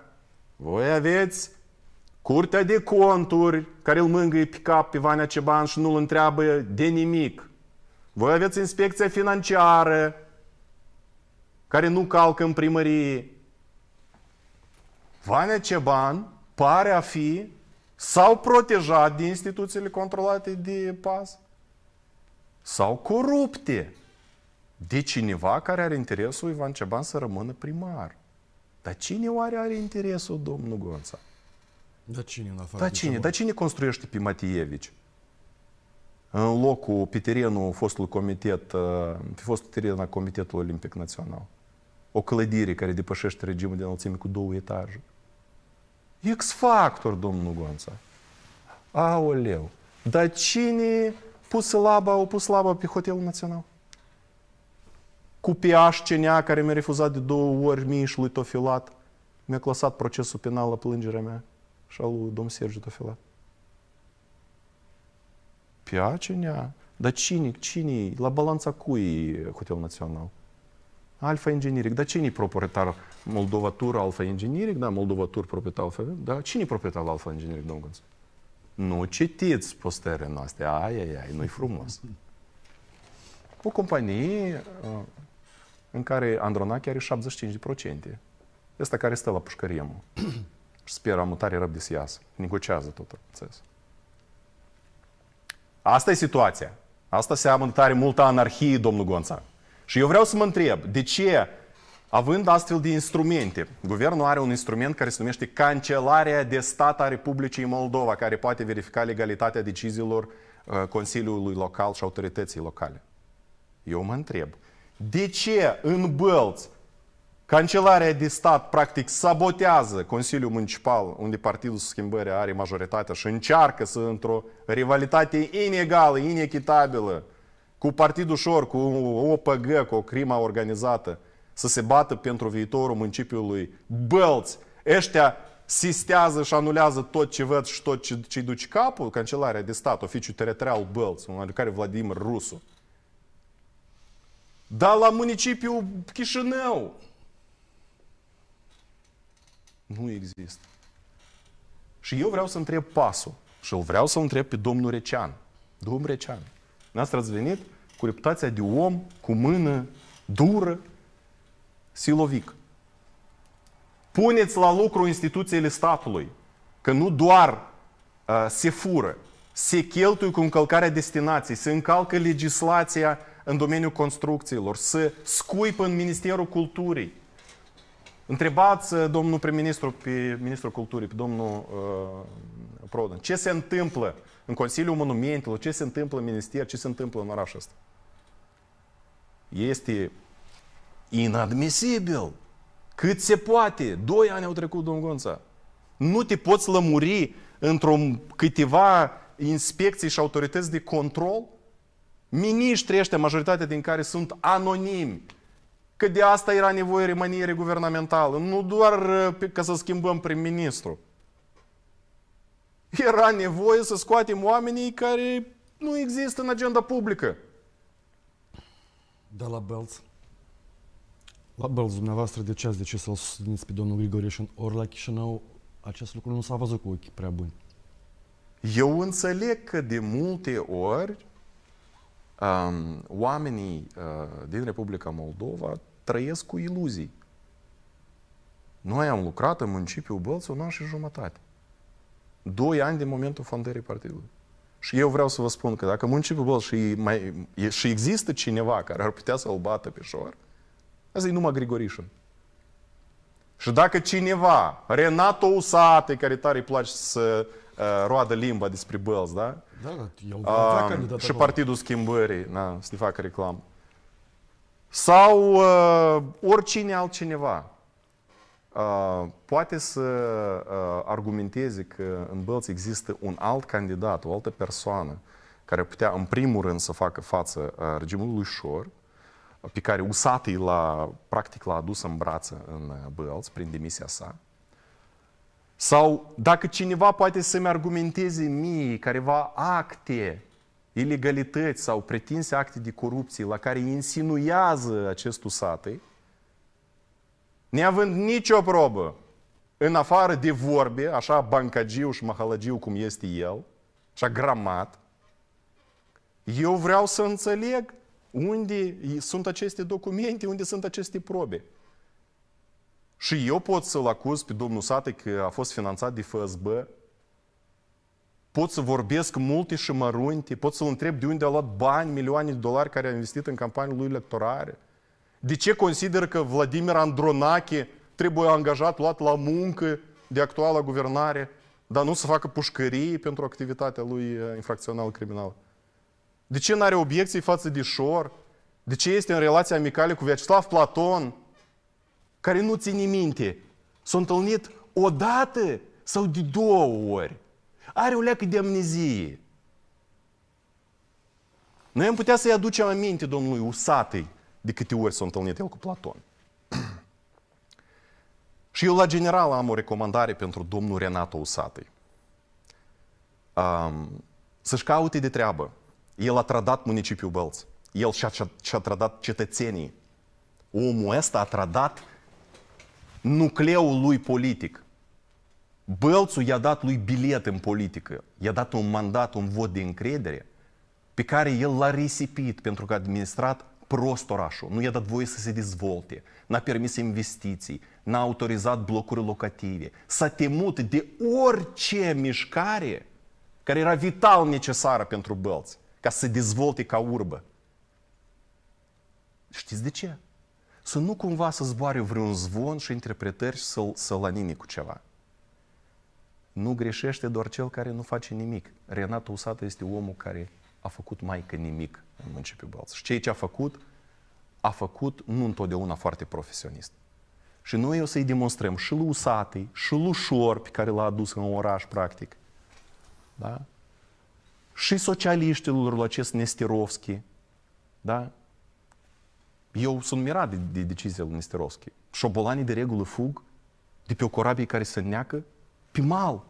Voi aveți Curtea de conturi, care îl mângâie pe cap pe Vania Ceban și nu îl întreabă de nimic. Voi aveți inspecția financiară, care nu calcă în primărie. Vane Ceban pare a fi sau protejat de instituțiile controlate de PAS sau corupte de cineva care are interesul Ivan Ceban să rămână primar. Dar cine oare are interesul domnul Gonța? Dar cine da cine? Dar cine construiește pe Matievici? În locul, pe terenul fostului comitet, uh, pe fostul teren al Comitetului Olimpic Național o clădire care depășește regimul de înălțime cu două etaje. X-factor, domnul Gonța. Aoleu. Dar cine pus laba, au pus laba pe Hotelul Național? Cu PH care mi-a refuzat de două ori mie și lui Tofilat, mi-a clasat procesul penal la plângerea mea și al lui domnul Sergiu Tofilat. PH CNA? Dar cine, cine La balanța cui Hotelul Național? Alfa Engineering. Dar cine e proprietar? Moldova Tur Alfa Engineering? Da, Moldova Tur proprietar Alfa Da, cine e proprietar Alfa Engineering, domnul Gânțu? Nu citiți postările noastre. Ai, ai, ai, nu-i frumos. O companie uh, în care Andronache are 75%. Asta care stă la mă. și speră mutare tare răbdă să iasă. Negocează tot procesul. Asta e situația. Asta seamănă tare multă anarhie, domnul Gonțar. Și eu vreau să mă întreb, de ce, având astfel de instrumente, guvernul are un instrument care se numește Cancelarea de Stat a Republicii Moldova, care poate verifica legalitatea deciziilor uh, Consiliului Local și autorității locale. Eu mă întreb, de ce în Bălți Cancelarea de stat, practic, sabotează Consiliul Municipal, unde Partidul Schimbării are majoritatea și încearcă să, într-o rivalitate inegală, inechitabilă, cu partid ușor, cu o OPG, cu o crima organizată, să se bată pentru viitorul municipiului Bălți. Ăștia sistează și anulează tot ce văd și tot ce, ce duci capul, Cancelarea de Stat, Oficiul Teritorial Bălți, în care Vladimir Rusu. Dar la municipiul Chișinău nu există. Și eu vreau să întreb pasul și îl vreau să întreb pe domnul Recean. Domnul Recean, Noastră ați venit cu reputația de om, cu mână dură, silovic. Puneți la lucru instituțiile statului, că nu doar uh, se fură, se cheltuie cu încălcarea destinației, se încalcă legislația în domeniul construcțiilor, se scuipă în Ministerul Culturii. Întrebați domnul prim-ministru, pe ministrul culturii, pe domnul uh, Prodan, ce se întâmplă în Consiliul Monumentelor, ce se întâmplă în minister, ce se întâmplă în orașul ăsta. Este inadmisibil. Cât se poate. Doi ani au trecut, domnul Gonța. Nu te poți lămuri într-o câteva inspecții și autorități de control? Miniștrii ăștia, majoritatea din care sunt anonimi, că de asta era nevoie remaniere guvernamentală, nu doar uh, ca să schimbăm prim-ministru. era nevoie să scoatem oamenii care nu există în agenda publică. Da, la Belz. La Belz, dumneavoastră, de ce ați decis să-l susțineți pe domnul în Ori la Chișinău acest lucru nu s-a văzut cu ochii prea buni. Eu înțeleg că de multe ori um, oamenii uh, din Republica Moldova trăiesc cu iluzii. Noi am lucrat în municipiul Bălț o și jumătate. 2 ani de momentul fondării partidului. Și eu vreau să vă spun că dacă muncii pe și, mai, e, și există cineva care ar putea să-l bată pe șor, asta e numai Grigorișul. Și dacă cineva, Renato Usate, care tare îi place să uh, roadă limba despre Bălți, da? Da, eu da, uh, um, Și Partidul Schimbării, na, să ne facă reclamă. Sau uh, oricine altcineva poate să uh, argumenteze că în Bălți există un alt candidat, o altă persoană care putea în primul rând să facă față uh, regimului lui Șor, pe care Usati l-a, practic l-a adus în brață în Bălți prin demisia sa. Sau dacă cineva poate să-mi argumenteze mie careva acte, ilegalități sau pretinse acte de corupție la care insinuează acest Usati, neavând nicio probă, în afară de vorbe, așa bancagiu și mahalagiu cum este el, a gramat, eu vreau să înțeleg unde sunt aceste documente, unde sunt aceste probe. Și eu pot să-l acuz pe domnul Sate că a fost finanțat de FSB. Pot să vorbesc multe și mărunte, pot să-l întreb de unde a luat bani, milioane de dolari care a investit în campaniile lui electorare. De ce consider că Vladimir Andronache trebuie angajat, luat la muncă de actuala guvernare, dar nu să facă pușcărie pentru activitatea lui uh, infracțională criminală De ce nu are obiecții față de Șor? De ce este în relație amicale cu Vyacheslav Platon, care nu ține minte? S-a întâlnit o dată sau de două ori. Are o leacă de amnezie. Noi am putea să-i aducem aminte domnului Usatei, de câte ori s-a întâlnit el cu Platon. și eu la general am o recomandare pentru domnul Renato Usatăi. Um, să-și caute de treabă. El a trădat municipiul Bălț. El și-a, și-a trădat cetățenii. Omul ăsta a trădat nucleul lui politic. Bălțul i-a dat lui bilet în politică. I-a dat un mandat, un vot de încredere pe care el l-a risipit pentru că a administrat prost orașul, nu i-a dat voie să se dezvolte, n-a permis investiții, n-a autorizat blocuri locative, s-a temut de orice mișcare care era vital necesară pentru Bălți, ca să se dezvolte ca urbă. Știți de ce? Să nu cumva să zboare vreun zvon și interpretări și să-l, să-l anime cu ceva. Nu greșește doar cel care nu face nimic. Renato Usată este omul care a făcut mai că nimic în municipiul Balț. Și ceea ce a făcut, a făcut nu întotdeauna foarte profesionist. Și noi o să-i demonstrăm și lui Usate, și lui Șor, pe care l-a adus în oraș, practic, da? și socialiștilor lui acest Nesterovski, da? Eu sunt mirat de, de decizia lui Nesterovski. Șobolanii de regulă fug de pe o corabie care se neacă pe mal.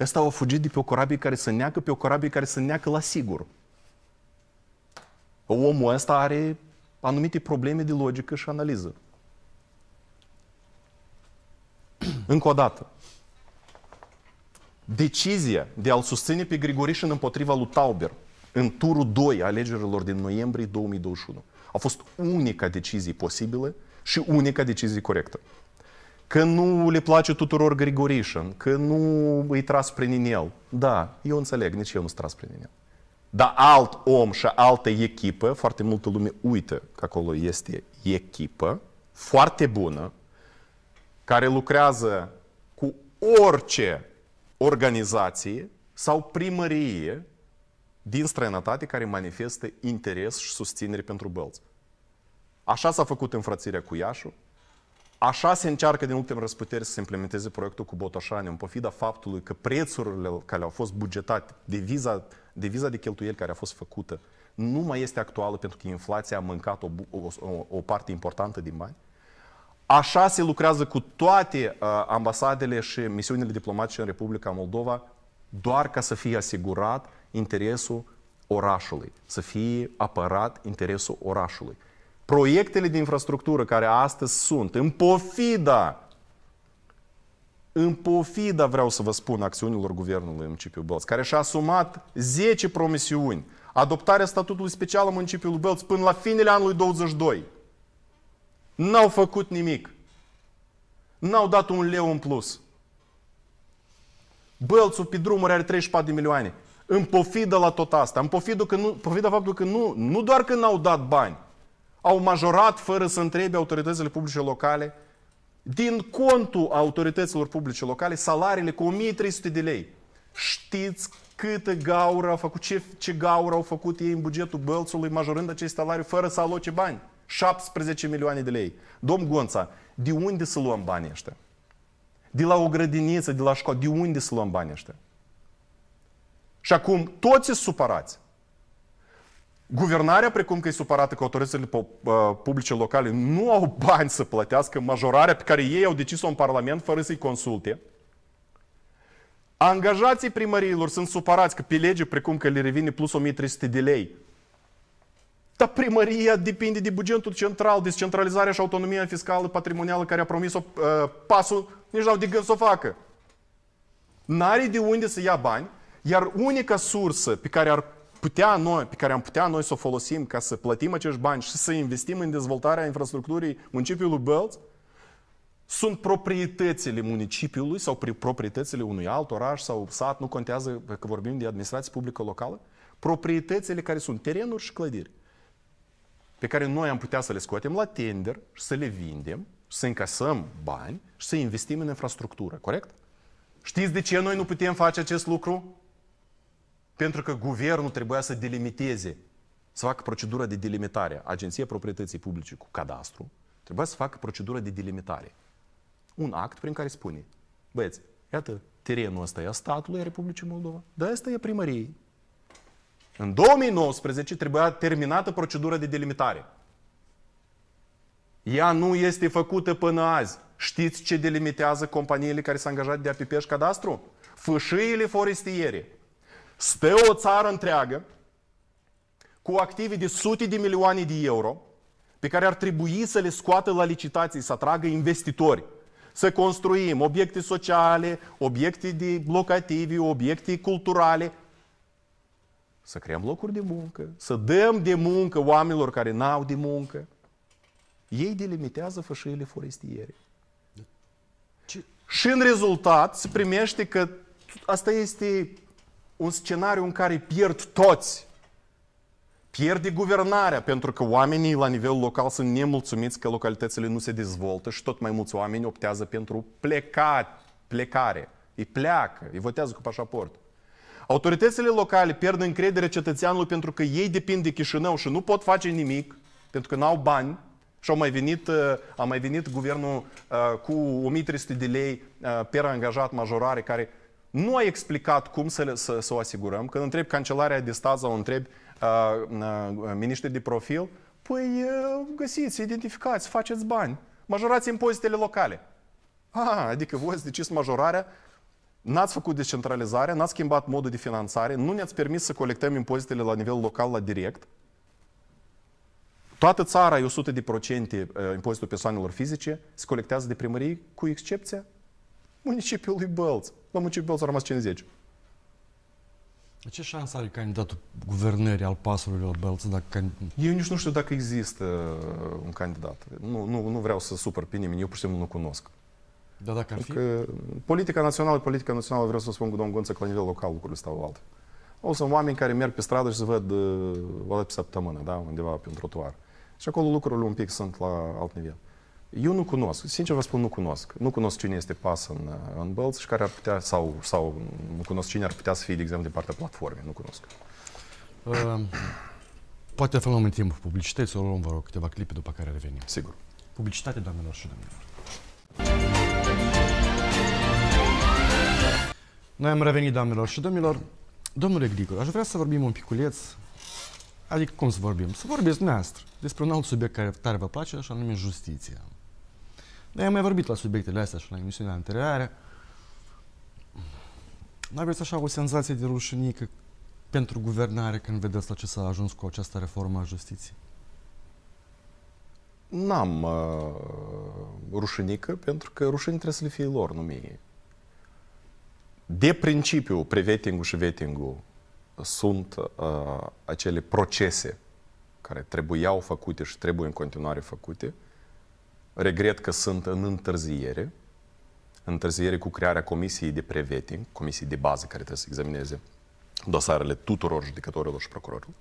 Ăsta au fugit de pe o corabie care se neacă, pe o corabie care se neacă la sigur. Omul ăsta are anumite probleme de logică și analiză. Încă o dată. Decizia de a-l susține pe Grigorișin împotriva lui Tauber în turul 2 alegerilor din noiembrie 2021 a fost unica decizie posibilă și unica decizie corectă că nu le place tuturor Grigorișan, că nu îi tras prin inel. Da, eu înțeleg, nici eu nu sunt tras prin inel. Dar alt om și altă echipă, foarte multă lume uită că acolo este echipă foarte bună, care lucrează cu orice organizație sau primărie din străinătate care manifestă interes și susținere pentru bălți. Așa s-a făcut înfrățirea cu Iașu, Așa se încearcă din ultimul răsputeri să se implementeze proiectul cu Botoșani, în pofida faptului că prețurile care au fost bugetate, deviza, deviza de cheltuieli care a fost făcută, nu mai este actuală pentru că inflația a mâncat o, o, o parte importantă din bani. Așa se lucrează cu toate uh, ambasadele și misiunile diplomatice în Republica Moldova, doar ca să fie asigurat interesul orașului, să fie apărat interesul orașului proiectele de infrastructură care astăzi sunt, în pofida, în pofida, vreau să vă spun, acțiunilor guvernului municipiul Bălți, care și-a asumat 10 promisiuni, adoptarea statutului special în municipiul Bălți până la finele anului 22. N-au făcut nimic. N-au dat un leu în plus. Bălțul pe drumuri are 34 de milioane. În pofidă la tot asta, în pofidă, că nu, pofidă faptul că nu, nu doar că n-au dat bani, au majorat fără să întrebe autoritățile publice locale, din contul autorităților publice locale, salariile cu 1300 de lei. Știți câtă gaură au făcut, ce, ce gaură au făcut ei în bugetul bălțului majorând acest salariu fără să aloce bani? 17 milioane de lei. Domn Gonța, de unde să luăm banii ăștia? De la o grădiniță, de la școală, de unde să luăm banii ăștia? Și acum toți sunt supărați. Guvernarea, precum că e supărată că autoritățile uh, publice locale nu au bani să plătească majorarea pe care ei au decis-o în Parlament fără să-i consulte. Angajații primăriilor sunt supărați că pe lege, precum că le revine plus 1300 de lei. Dar primăria depinde de bugetul central, descentralizarea și autonomia fiscală, patrimonială care a promis-o uh, pasul, nici n-au de gând să o facă. N-are de unde să ia bani, iar unica sursă pe care ar putea noi, pe care am putea noi să o folosim ca să plătim acești bani și să investim în dezvoltarea infrastructurii municipiului Bălț, sunt proprietățile municipiului sau proprietățile unui alt oraș sau sat, nu contează că vorbim de administrație publică locală, proprietățile care sunt terenuri și clădiri, pe care noi am putea să le scoatem la tender și să le vindem, să încasăm bani și să investim în infrastructură, corect? Știți de ce noi nu putem face acest lucru? Pentru că guvernul trebuia să delimiteze, să facă procedura de delimitare. Agenția Proprietății Publice cu cadastru trebuia să facă procedura de delimitare. Un act prin care spune, băieți, iată, terenul ăsta e a statului Republicii Moldova, dar ăsta e primăriei. În 2019 trebuia terminată procedura de delimitare. Ea nu este făcută până azi. Știți ce delimitează companiile care s-au angajat de APP și cadastru? Fâșiile forestiere. Stă o țară întreagă cu active de sute de milioane de euro pe care ar trebui să le scoată la licitații, să atragă investitori să construim obiecte sociale, obiecte de locativi, obiecte culturale, să creăm locuri de muncă, să dăm de muncă oamenilor care n-au de muncă. Ei delimitează fășiile forestiere. Ce? Și în rezultat se primește că asta este un scenariu în care pierd toți. Pierde guvernarea, pentru că oamenii la nivel local sunt nemulțumiți că localitățile nu se dezvoltă și tot mai mulți oameni optează pentru pleca, plecare. Îi pleacă, îi votează cu pașaport. Autoritățile locale pierd încredere cetățeanului pentru că ei depind de Chișinău și nu pot face nimic, pentru că n-au bani și au mai venit, uh, a mai venit guvernul uh, cu 1300 de lei uh, per angajat majorare, care uh, nu a explicat cum să, le, să, să o asigurăm. Când întreb cancelarea de stat sau întreb uh, uh, miniștri de profil, păi uh, găsiți, identificați, faceți bani. Majorați impozitele locale. Ah, adică voi decis majorarea N-ați făcut descentralizarea, n-ați schimbat modul de finanțare, nu ne-ați permis să colectăm impozitele la nivel local, la direct. Toată țara e 100% uh, impozitul persoanelor fizice, se colectează de primării, cu excepția municipiul lui Bălți. La municipiul Bălți a rămas 50. Ce șansă are candidatul guvernării al pasului la Bălță? Dacă... Eu nici nu știu dacă există uh, un candidat. Nu, nu, nu vreau să supăr pe nimeni, eu pur și simplu nu cunosc. Da, dacă ar fi? Că politica națională, politica națională, vreau să spun cu domnul Gonță că la nivel local lucrurile stau alt. O sunt oameni care merg pe stradă și se văd uh, o dată pe săptămână, da, undeva pe un trotuar. Și acolo lucrurile un pic sunt la alt nivel. Eu nu cunosc, sincer vă spun, nu cunosc. Nu cunosc cine este pas în, în Bălți și care ar putea, sau, sau nu cunosc cine ar putea să fie, de exemplu, de partea platformei. Nu cunosc. Uh, poate aflăm în timpul publicității, să luăm, vă rog, câteva clipe după care revenim. Sigur. Publicitate, doamnelor și domnilor. Noi am revenit, doamnelor și domnilor. Domnule Grigor, aș vrea să vorbim un piculeț, adică cum să vorbim? Să vorbiți dumneavoastră despre un alt subiect care tare vă place, așa nume justiția. Noi am mai vorbit la subiectele astea și la emisiunea anterioare. Nu aveți așa o senzație de rușinică pentru guvernare când vedeți la ce s-a ajuns cu această reformă a justiției? N-am uh, rușinică pentru că rușini trebuie să le fie lor, nu mie. De principiu, prevetingul și vetingul sunt uh, acele procese care trebuiau făcute și trebuie în continuare făcute – Regret că sunt în întârziere, întârziere cu crearea comisiei de preveting, comisiei de bază care trebuie să examineze dosarele tuturor judecătorilor și procurorilor.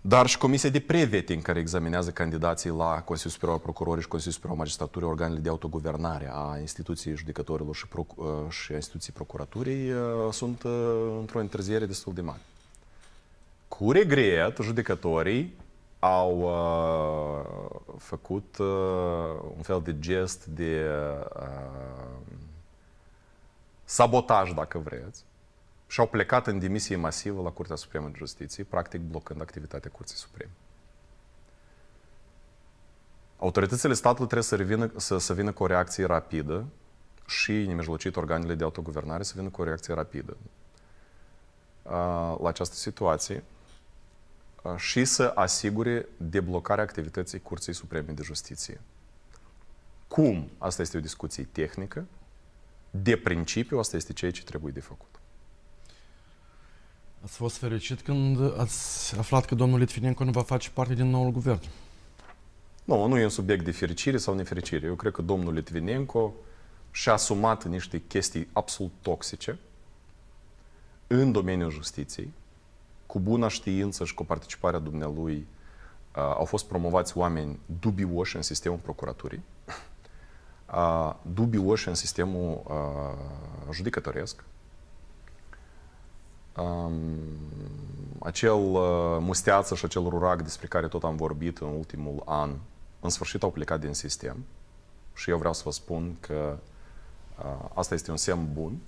Dar și comisia de preveting care examinează candidații la Consiliul Superior al Procurorii și Consiliul Superior al Magistraturii, organele de autoguvernare a instituției judecătorilor și, proc- uh, și a instituției procuraturii, uh, sunt uh, într-o întârziere destul de mare. Cu regret, judecătorii au uh, făcut uh, un fel de gest de uh, sabotaj, dacă vreți, și au plecat în dimisie masivă la Curtea Supremă de Justiție, practic blocând activitatea Curții Supreme. Autoritățile statului trebuie să, revină, să, să vină cu o reacție rapidă și nemijlocit organele de autoguvernare să vină cu o reacție rapidă uh, la această situație și să asigure deblocarea activității Curții Supreme de Justiție. Cum? Asta este o discuție tehnică. De principiu, asta este ceea ce trebuie de făcut. Ați fost fericit când ați aflat că domnul Litvinenko nu va face parte din noul guvern? Nu, nu e un subiect de fericire sau nefericire. Eu cred că domnul Litvinenko și-a asumat niște chestii absolut toxice în domeniul justiției, cu bună știință și cu participarea dumnealui, uh, au fost promovați oameni dubioși în sistemul procuraturii, uh, dubioși în sistemul uh, judecătoresc. Um, acel uh, musteață și acel rurac despre care tot am vorbit în ultimul an, în sfârșit au plecat din sistem. Și eu vreau să vă spun că uh, asta este un semn bun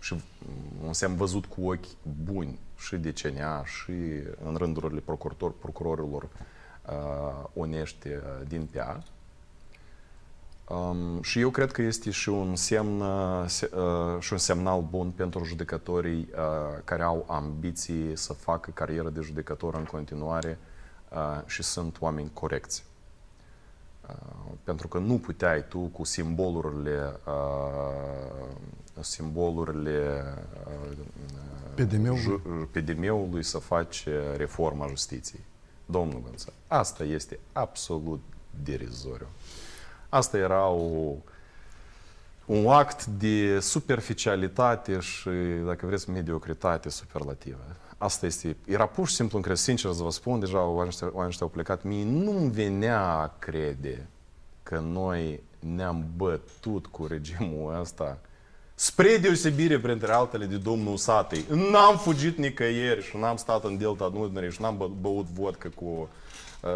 și mm, un semn văzut cu ochi buni și de CNA și în rândurile procuror, procurorilor uh, onești uh, din PA. Um, și eu cred că este și un, semn, uh, uh, și un semnal bun pentru judecătorii uh, care au ambiții să facă carieră de judecător în continuare uh, și sunt oameni corecți. Uh, pentru că nu puteai tu cu simbolurile uh, simbolurile uh, PDM-ului, PDM-ului să faci reforma justiției. Domnul Gânță, asta este absolut derizoriu. Asta era o, un act de superficialitate și, dacă vreți, mediocritate superlativă asta este. Era pur și simplu încredere. Sincer să vă spun, deja oamenii ăștia au plecat. Mie nu-mi venea a crede că noi ne-am bătut cu regimul ăsta spre deosebire, printre altele, de domnul Satei. N-am fugit nicăieri și n-am stat în delta Dunării și n-am bă- băut vodcă cu uh,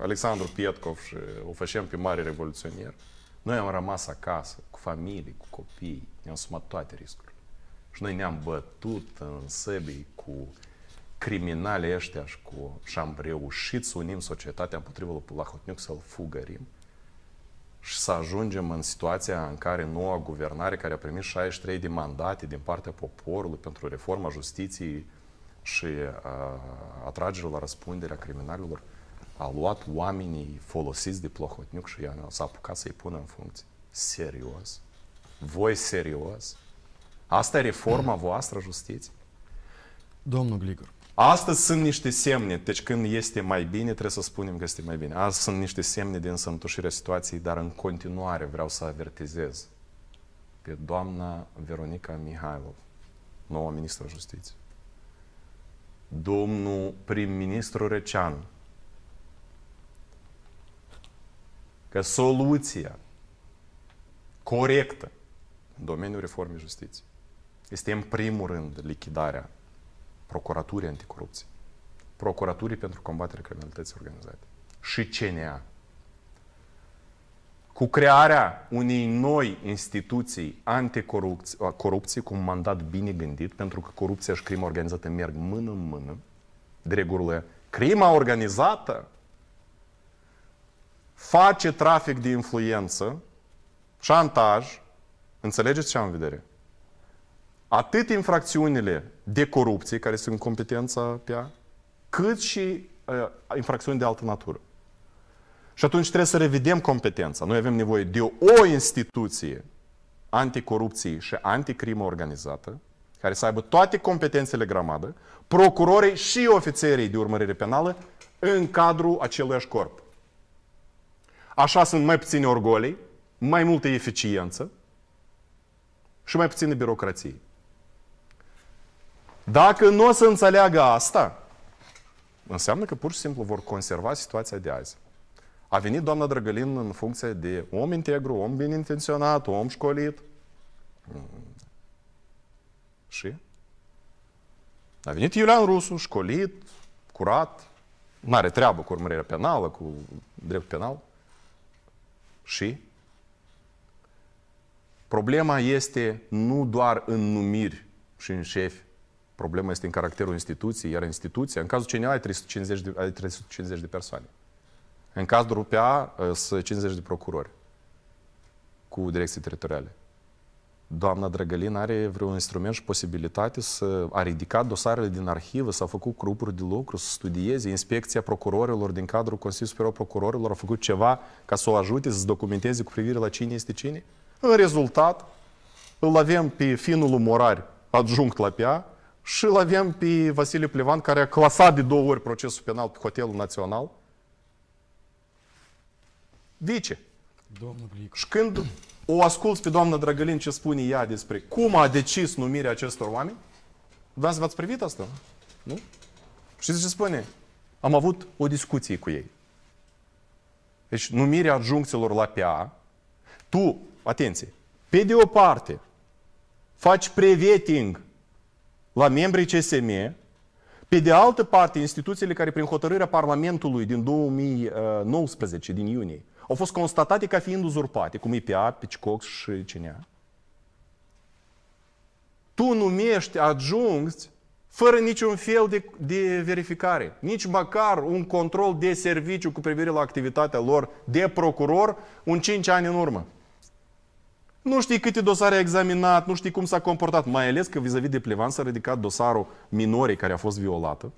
Alexandru Pietcov și o fășem pe mare revoluționier. Noi am rămas acasă, cu familie, cu copii, ne-am sumat toate riscurile. Și noi ne-am bătut în săbii cu criminale ăștia și, cu, și am reușit să unim societatea împotriva lui Plahotniuc să-l fugărim și să ajungem în situația în care noua guvernare, care a primit 63 de mandate din partea poporului pentru reforma justiției și uh, atragerea la răspunderea criminalilor, a luat oamenii folosiți de Plohotniuc și s-a apucat să-i pună în funcție. Serios? Voi serios? Asta e reforma voastră, justiție? Domnul Gligor. Astăzi sunt niște semne, deci când este mai bine, trebuie să spunem că este mai bine. Azi sunt niște semne de însănătoșirea situației, dar în continuare vreau să avertizez pe doamna Veronica Mihailov, noua ministră justiției, domnul prim-ministru Recean, că soluția corectă în domeniul reformei justiției este în primul rând lichidarea Procuraturii Anticorupție, Procuraturii pentru combaterea criminalității organizate și CNA. Cu crearea unei noi instituții anticorupție cu un mandat bine gândit, pentru că corupția și crima organizată merg mână în mână, de regulă, crima organizată face trafic de influență, șantaj, înțelegeți ce am în vedere? atât infracțiunile de corupție, care sunt competența ea, cât și uh, infracțiuni de altă natură. Și atunci trebuie să revedem competența. Noi avem nevoie de o instituție anticorupție și anticrimă organizată, care să aibă toate competențele grămadă, procurorii și ofițerii de urmărire penală în cadrul aceluiași corp. Așa sunt mai puține orgolii, mai multă eficiență și mai puține birocrație. Dacă nu o să înțeleagă asta, înseamnă că pur și simplu vor conserva situația de azi. A venit doamna Drăgălin în funcție de om integru, om bine intenționat, om școlit. Mm. Și? A venit Iulian Rusu, școlit, curat, nu are treabă cu urmărirea penală, cu drept penal. Și? Problema este nu doar în numiri și în șefi, Problema este în caracterul instituției, iar instituția, în cazul CNA, ai 350 de, ai 350 de persoane. În cazul RUPA, ă, sunt 50 de procurori cu direcții teritoriale. Doamna Drăgălin are vreun instrument și posibilitate să a ridicat dosarele din arhivă, s-a făcut grupuri de lucru, să studieze. Inspecția procurorilor din cadrul Consiliului Superior Procurorilor a făcut ceva ca să o ajute să documenteze cu privire la cine este cine. În rezultat, îl avem pe finul umorari adjunct la PIA, și îl avem pe Vasile Plevan, care a clasat de două ori procesul penal pe Hotelul Național. Vice. Și când o ascult pe doamna Dragălin ce spune ea despre cum a decis numirea acestor oameni, v-ați, v-ați privit asta? Nu? Știți ce spune? Am avut o discuție cu ei. Deci numirea adjuncților la PA, tu, atenție, pe de o parte, faci preveting la membrii CSM, pe de altă parte, instituțiile care prin hotărârea Parlamentului din 2019, din iunie, au fost constatate ca fiind uzurpate, cum IPA, Picicox și CNA. Tu numești adjuncți fără niciun fel de, de verificare, nici măcar un control de serviciu cu privire la activitatea lor de procuror un 5 ani în urmă. Nu știi câte dosare a examinat, nu știi cum s-a comportat. Mai ales că vis-a-vis de Plevan s-a ridicat dosarul minorii care a fost violată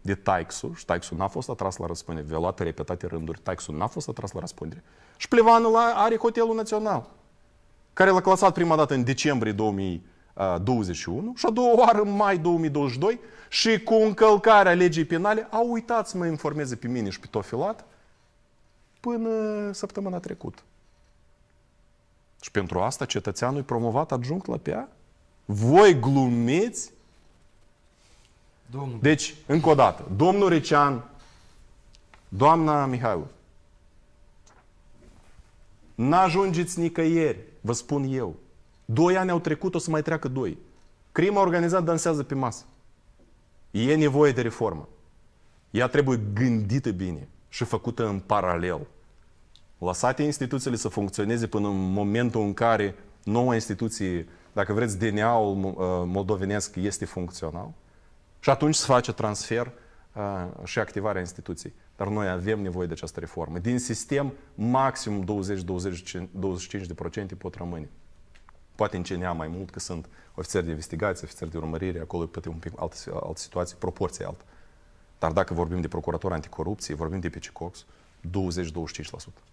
de Taixu și Taixu n-a fost atras la răspundere. Violată repetate rânduri, Taixu n-a fost atras la răspundere. Și Plevanul are hotelul național, care l-a clasat prima dată în decembrie 2021 uh, și a doua oară în mai 2022 și cu încălcarea legii penale, au uitat să mă informeze pe mine și pe Tofilat până săptămâna trecută. Și pentru asta cetățeanul e promovat adjunct la PA? Voi glumiți? Domnul. Deci, încă o dată, domnul Recean, doamna Mihailu, n-ajungeți nicăieri, vă spun eu. Doi ani au trecut, o să mai treacă doi. Crima organizată dansează pe masă. E nevoie de reformă. Ea trebuie gândită bine și făcută în paralel lăsate instituțiile să funcționeze până în momentul în care noua instituție, dacă vreți, DNA-ul uh, moldovenesc este funcțional și atunci se face transfer uh, și activarea instituției. Dar noi avem nevoie de această reformă. Din sistem, maxim 20-25% pot rămâne. Poate în CNA mai mult, că sunt ofițeri de investigație, ofițeri de urmărire, acolo poate un pic altă, alte situație, proporție altă. Dar dacă vorbim de procurator anticorupție, vorbim de PCCOX, 20-25%.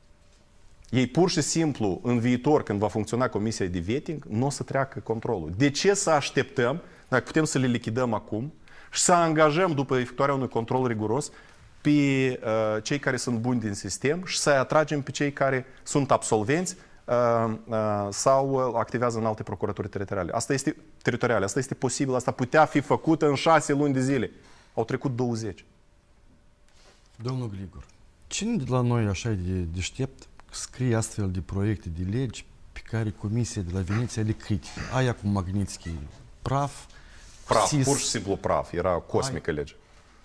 Ei pur și simplu, în viitor, când va funcționa Comisia de Vetting, nu o să treacă controlul. De ce să așteptăm, dacă putem să le lichidăm acum, și să angajăm, după efectuarea unui control riguros, pe uh, cei care sunt buni din sistem și să atragem pe cei care sunt absolvenți uh, uh, sau uh, activează în alte procuraturi teritoriale. Asta este teritoriale, asta este posibil, asta putea fi făcută în șase luni de zile. Au trecut 20. Domnul Grigor, cine de la noi așa de deștept scrie astfel de proiecte de legi pe care Comisia de la Veneția le critică. Aia cu Magnitsky praf, praf, SIS, pur și simplu praf, era cosmică aia, lege.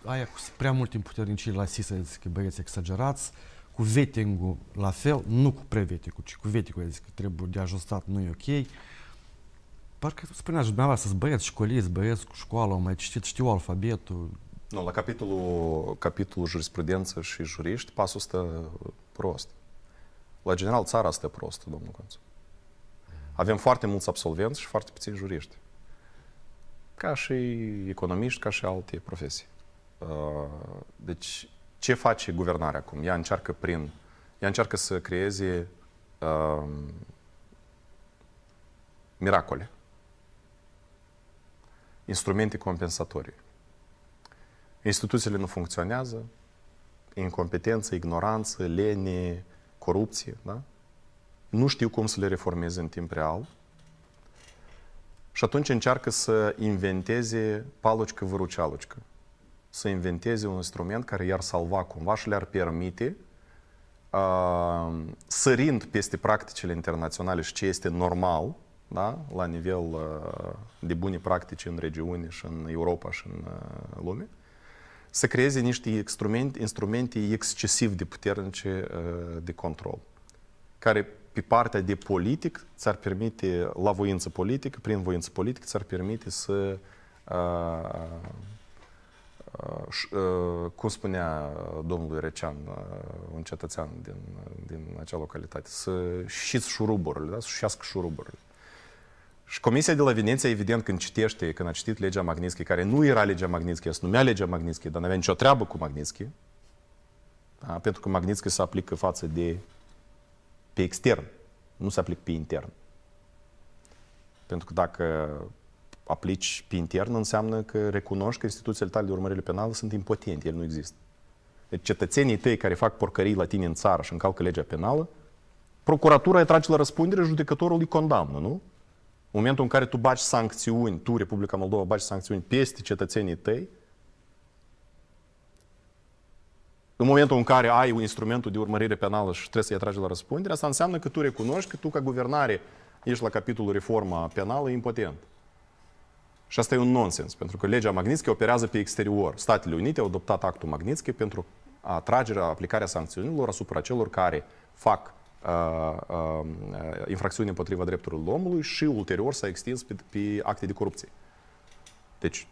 Aia cu prea mult timp împuternicii la SIS, că băieți exagerați, cu vetingul la fel, nu cu preveticul, ci cu veticul, a zis că trebuie de ajustat, nu e ok. Parcă spunea și dumneavoastră, sunt băieți școliți, băieți cu școală, au mai citit, știu alfabetul. Nu, la capitolul, capitolul jurisprudență și juriști, pasul stă prost. La general, țara stă prost, domnul Conț. Avem foarte mulți absolvenți și foarte puțini juriști. Ca și economiști, ca și alte profesii. Uh, deci, ce face guvernarea acum? Ea încearcă prin... Ea încearcă să creeze um, miracole. Instrumente compensatorii. Instituțiile nu funcționează, incompetență, ignoranță, lene, corupție, da? nu știu cum să le reformeze în timp real și atunci încearcă să inventeze palocică vărucealucică. Să inventeze un instrument care i-ar salva cumva și le-ar permite uh, sărind peste practicile internaționale și ce este normal da? la nivel uh, de bune practici în regiune și în Europa și în uh, lume, uh, să creeze niște instrumente, instrumente excesiv de puternice uh, de control, care pe partea de politic ți-ar permite, la voință politică, prin voință politică, ți-ar permite să uh, uh, cum spunea domnul Recean, un cetățean din, din acea localitate, să șiți șuruburile, da? să șească șuruburile. Și Comisia de la Veneția, evident, când citește, când a citit legea Magnitsky, care nu era legea Magnitsky, se numea legea Magnitsky, dar nu avea nicio treabă cu Magnitsky, da? pentru că Magnitsky se aplică față de pe extern, nu se aplică pe intern. Pentru că dacă aplici pe intern, înseamnă că recunoști că instituțiile tale de urmărire penală sunt impotente, ele nu există. Deci cetățenii tăi care fac porcării la tine în țară și încalcă legea penală, procuratura îi trage la răspundere, judecătorul îi condamnă, nu? În momentul în care tu baci sancțiuni, tu, Republica Moldova, baci sancțiuni peste cetățenii tăi, în momentul în care ai un instrumentul de urmărire penală și trebuie să-i atragi la răspundere, asta înseamnă că tu recunoști că tu, ca guvernare, ești la capitolul reforma penală impotent. Și asta e un nonsens, pentru că legea Magnitsky operează pe exterior. Statele Unite au adoptat actul Magnitsky pentru atragerea, aplicarea sancțiunilor asupra celor care fac infracțiuni împotriva drepturilor omului și ulterior s-a extins pe, pe acte de corupție. Deci,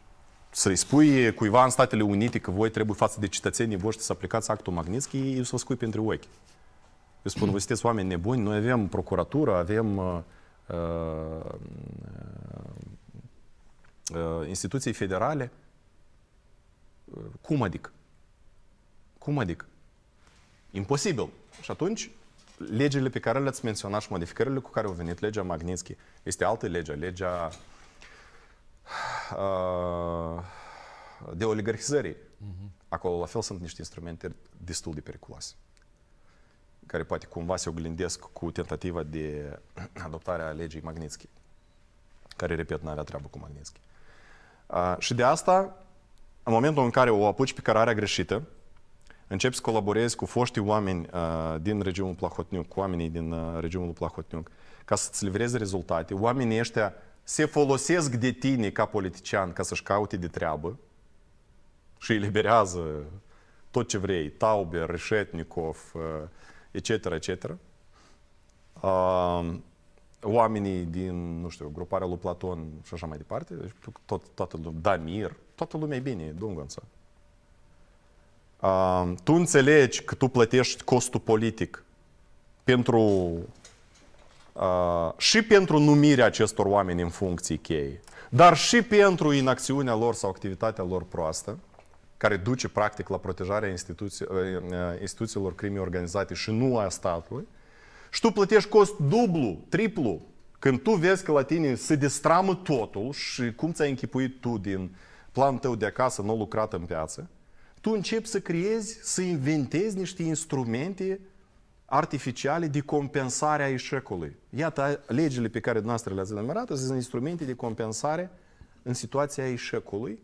să-i spui cuiva în Statele Unite că voi trebuie față de cetățenii voștri să aplicați actul Magnitsky, eu să scui pentru ochi. Eu spun, voi sunteți oameni nebuni, noi avem procuratură, avem uh, uh, uh instituții federale. Cum adică? Cum adică? Imposibil. Și atunci legile pe care le-ați menționat și modificările cu care au venit legea Magnitsky, este altă lege, legea uh, de oligarhizării. Uh-huh. Acolo, la fel, sunt niște instrumente destul de periculoase care poate cumva se oglindesc cu tentativa de adoptare a legii Magnitsky, care, repet, nu avea treabă cu Magnitsky. Uh, și de asta, în momentul în care o apuci pe cărarea greșită, începi să colaborezi cu foștii oameni uh, din regiunul Plahotniuc, cu oamenii din uh, regiunul Plahotniuc, ca să-ți livrezi rezultate. Oamenii ăștia se folosesc de tine ca politician ca să-și caute de treabă și liberează tot ce vrei, Tauber, Reșetnikov, uh, etc., etc. Uh, oamenii din, nu știu, gruparea lui Platon și așa mai departe, deci tot, toată lumea, Damir, toată lumea e bine, domnul Gonțanu tu înțelegi că tu plătești costul politic pentru și pentru numirea acestor oameni în funcții cheie, dar și pentru inacțiunea lor sau activitatea lor proastă, care duce practic la protejarea instituții, instituțiilor crimei organizate și nu a statului, și tu plătești cost dublu, triplu, când tu vezi că la tine se destramă totul și cum ți-ai închipuit tu din planul tău de acasă, nu lucrat în piață, tu începi să creezi, să inventezi niște instrumente artificiale de compensare a eșecului. Iată, legile pe care dumneavoastră le-ați enumerat sunt instrumente de compensare în situația eșecului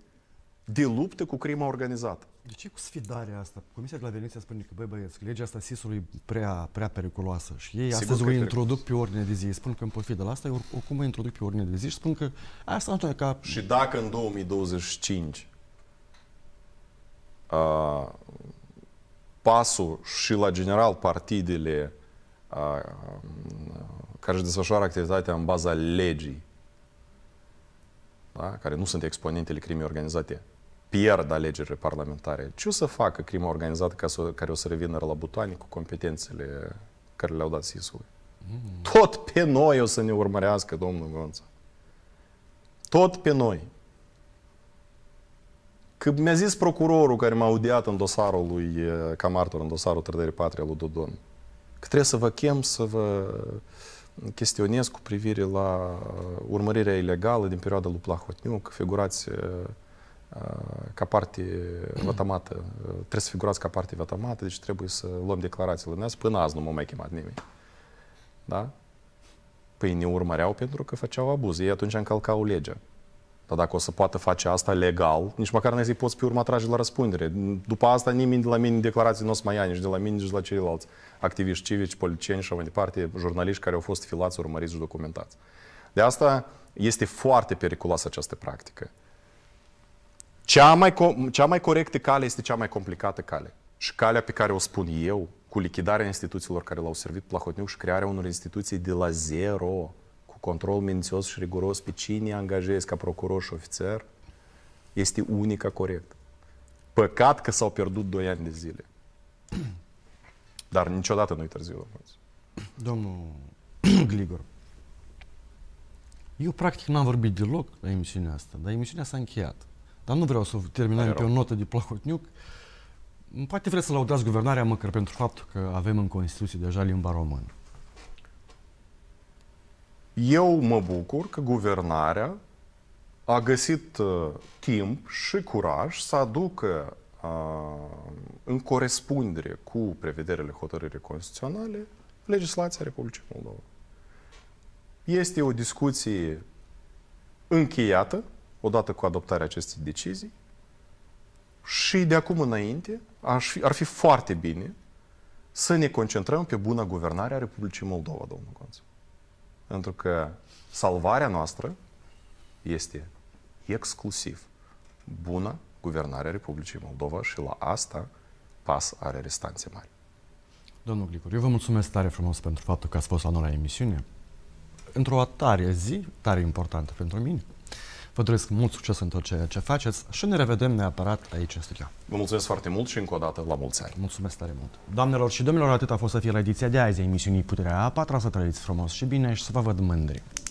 de luptă cu crima organizată. De ce cu sfidarea asta? Comisia de la Veneția spune că, băi băieți, legea asta SIS-ului e prea, prea periculoasă și ei Sigur astăzi o introduc pe ordine de zi. Spun că în de la asta, oricum o introduc pe ordine de zi și spun că asta nu e ca... Și dacă în 2025 pasul și la general partidele care își desfășoară activitatea în baza legii, da? care nu sunt exponentele crimei organizate, pierd alegerile parlamentare. Ce o să facă crima organizată ca să, care o să revină la butoane cu competențele care le-au dat SIS-ului? Mm. Tot pe noi o să ne urmărească domnul Gonța. Tot pe noi. Că mi-a zis procurorul care m-a audiat în dosarul lui, ca martor în dosarul trădării patria lui Dodon, că trebuie să vă chem să vă chestionez cu privire la uh, urmărirea ilegală din perioada lui că figurați uh, uh, ca parte vătămată, trebuie să figurați ca parte vătămată, deci trebuie să luăm declarațiile noastre. Până azi nu m-a mai chemat nimeni. Da? Păi ne urmăreau pentru că făceau abuz. Ei atunci încălcau legea. Dar dacă o să poată face asta legal, nici măcar n-ai să-i poți pe urma trage la răspundere. După asta nimeni de la mine declarații nu o să mai ia nici de la mine, nici de la ceilalți activiști civici, politicieni și mai departe, jurnaliști care au fost filați, urmăriți și documentați. De asta este foarte periculoasă această practică. Cea mai, cea mai corectă cale este cea mai complicată cale. Și calea pe care o spun eu, cu lichidarea instituțiilor care l-au servit Plahotniuc și crearea unor instituții de la zero, cu control minuțios și riguros pe cine angajezi ca procuror și ofițer, este unica corect. Păcat că s-au pierdut 2 ani de zile. Dar niciodată nu-i târziu. Domnul Gligor, eu practic n-am vorbit deloc la emisiunea asta, dar emisiunea s-a încheiat. Dar nu vreau să terminăm pe o notă de plahotniuc. Poate vreți să laudați guvernarea măcar pentru faptul că avem în Constituție deja limba română. Eu mă bucur că guvernarea a găsit uh, timp și curaj să aducă uh, în corespundere cu prevederile hotărârii constituționale legislația Republicii Moldova. Este o discuție încheiată, odată cu adoptarea acestei decizii, și de acum înainte ar fi, ar fi foarte bine să ne concentrăm pe buna guvernare a Republicii Moldova, domnul Conțu. Pentru că salvarea noastră este exclusiv bună guvernarea Republicii Moldova și la asta PAS are restanțe mari. Domnul Glicur, eu vă mulțumesc tare frumos pentru faptul că ați fost la noi la emisiune. Într-o tare zi, tare importantă pentru mine. Vă doresc mult succes în tot ceea ce faceți și ne revedem neapărat aici în studio. Vă mulțumesc foarte mult și încă o dată la mulți ani. Mulțumesc tare mult. Doamnelor și domnilor, atât a fost să fie la ediția de azi a emisiunii Puterea a patra să trăiți frumos și bine și să vă văd mândri.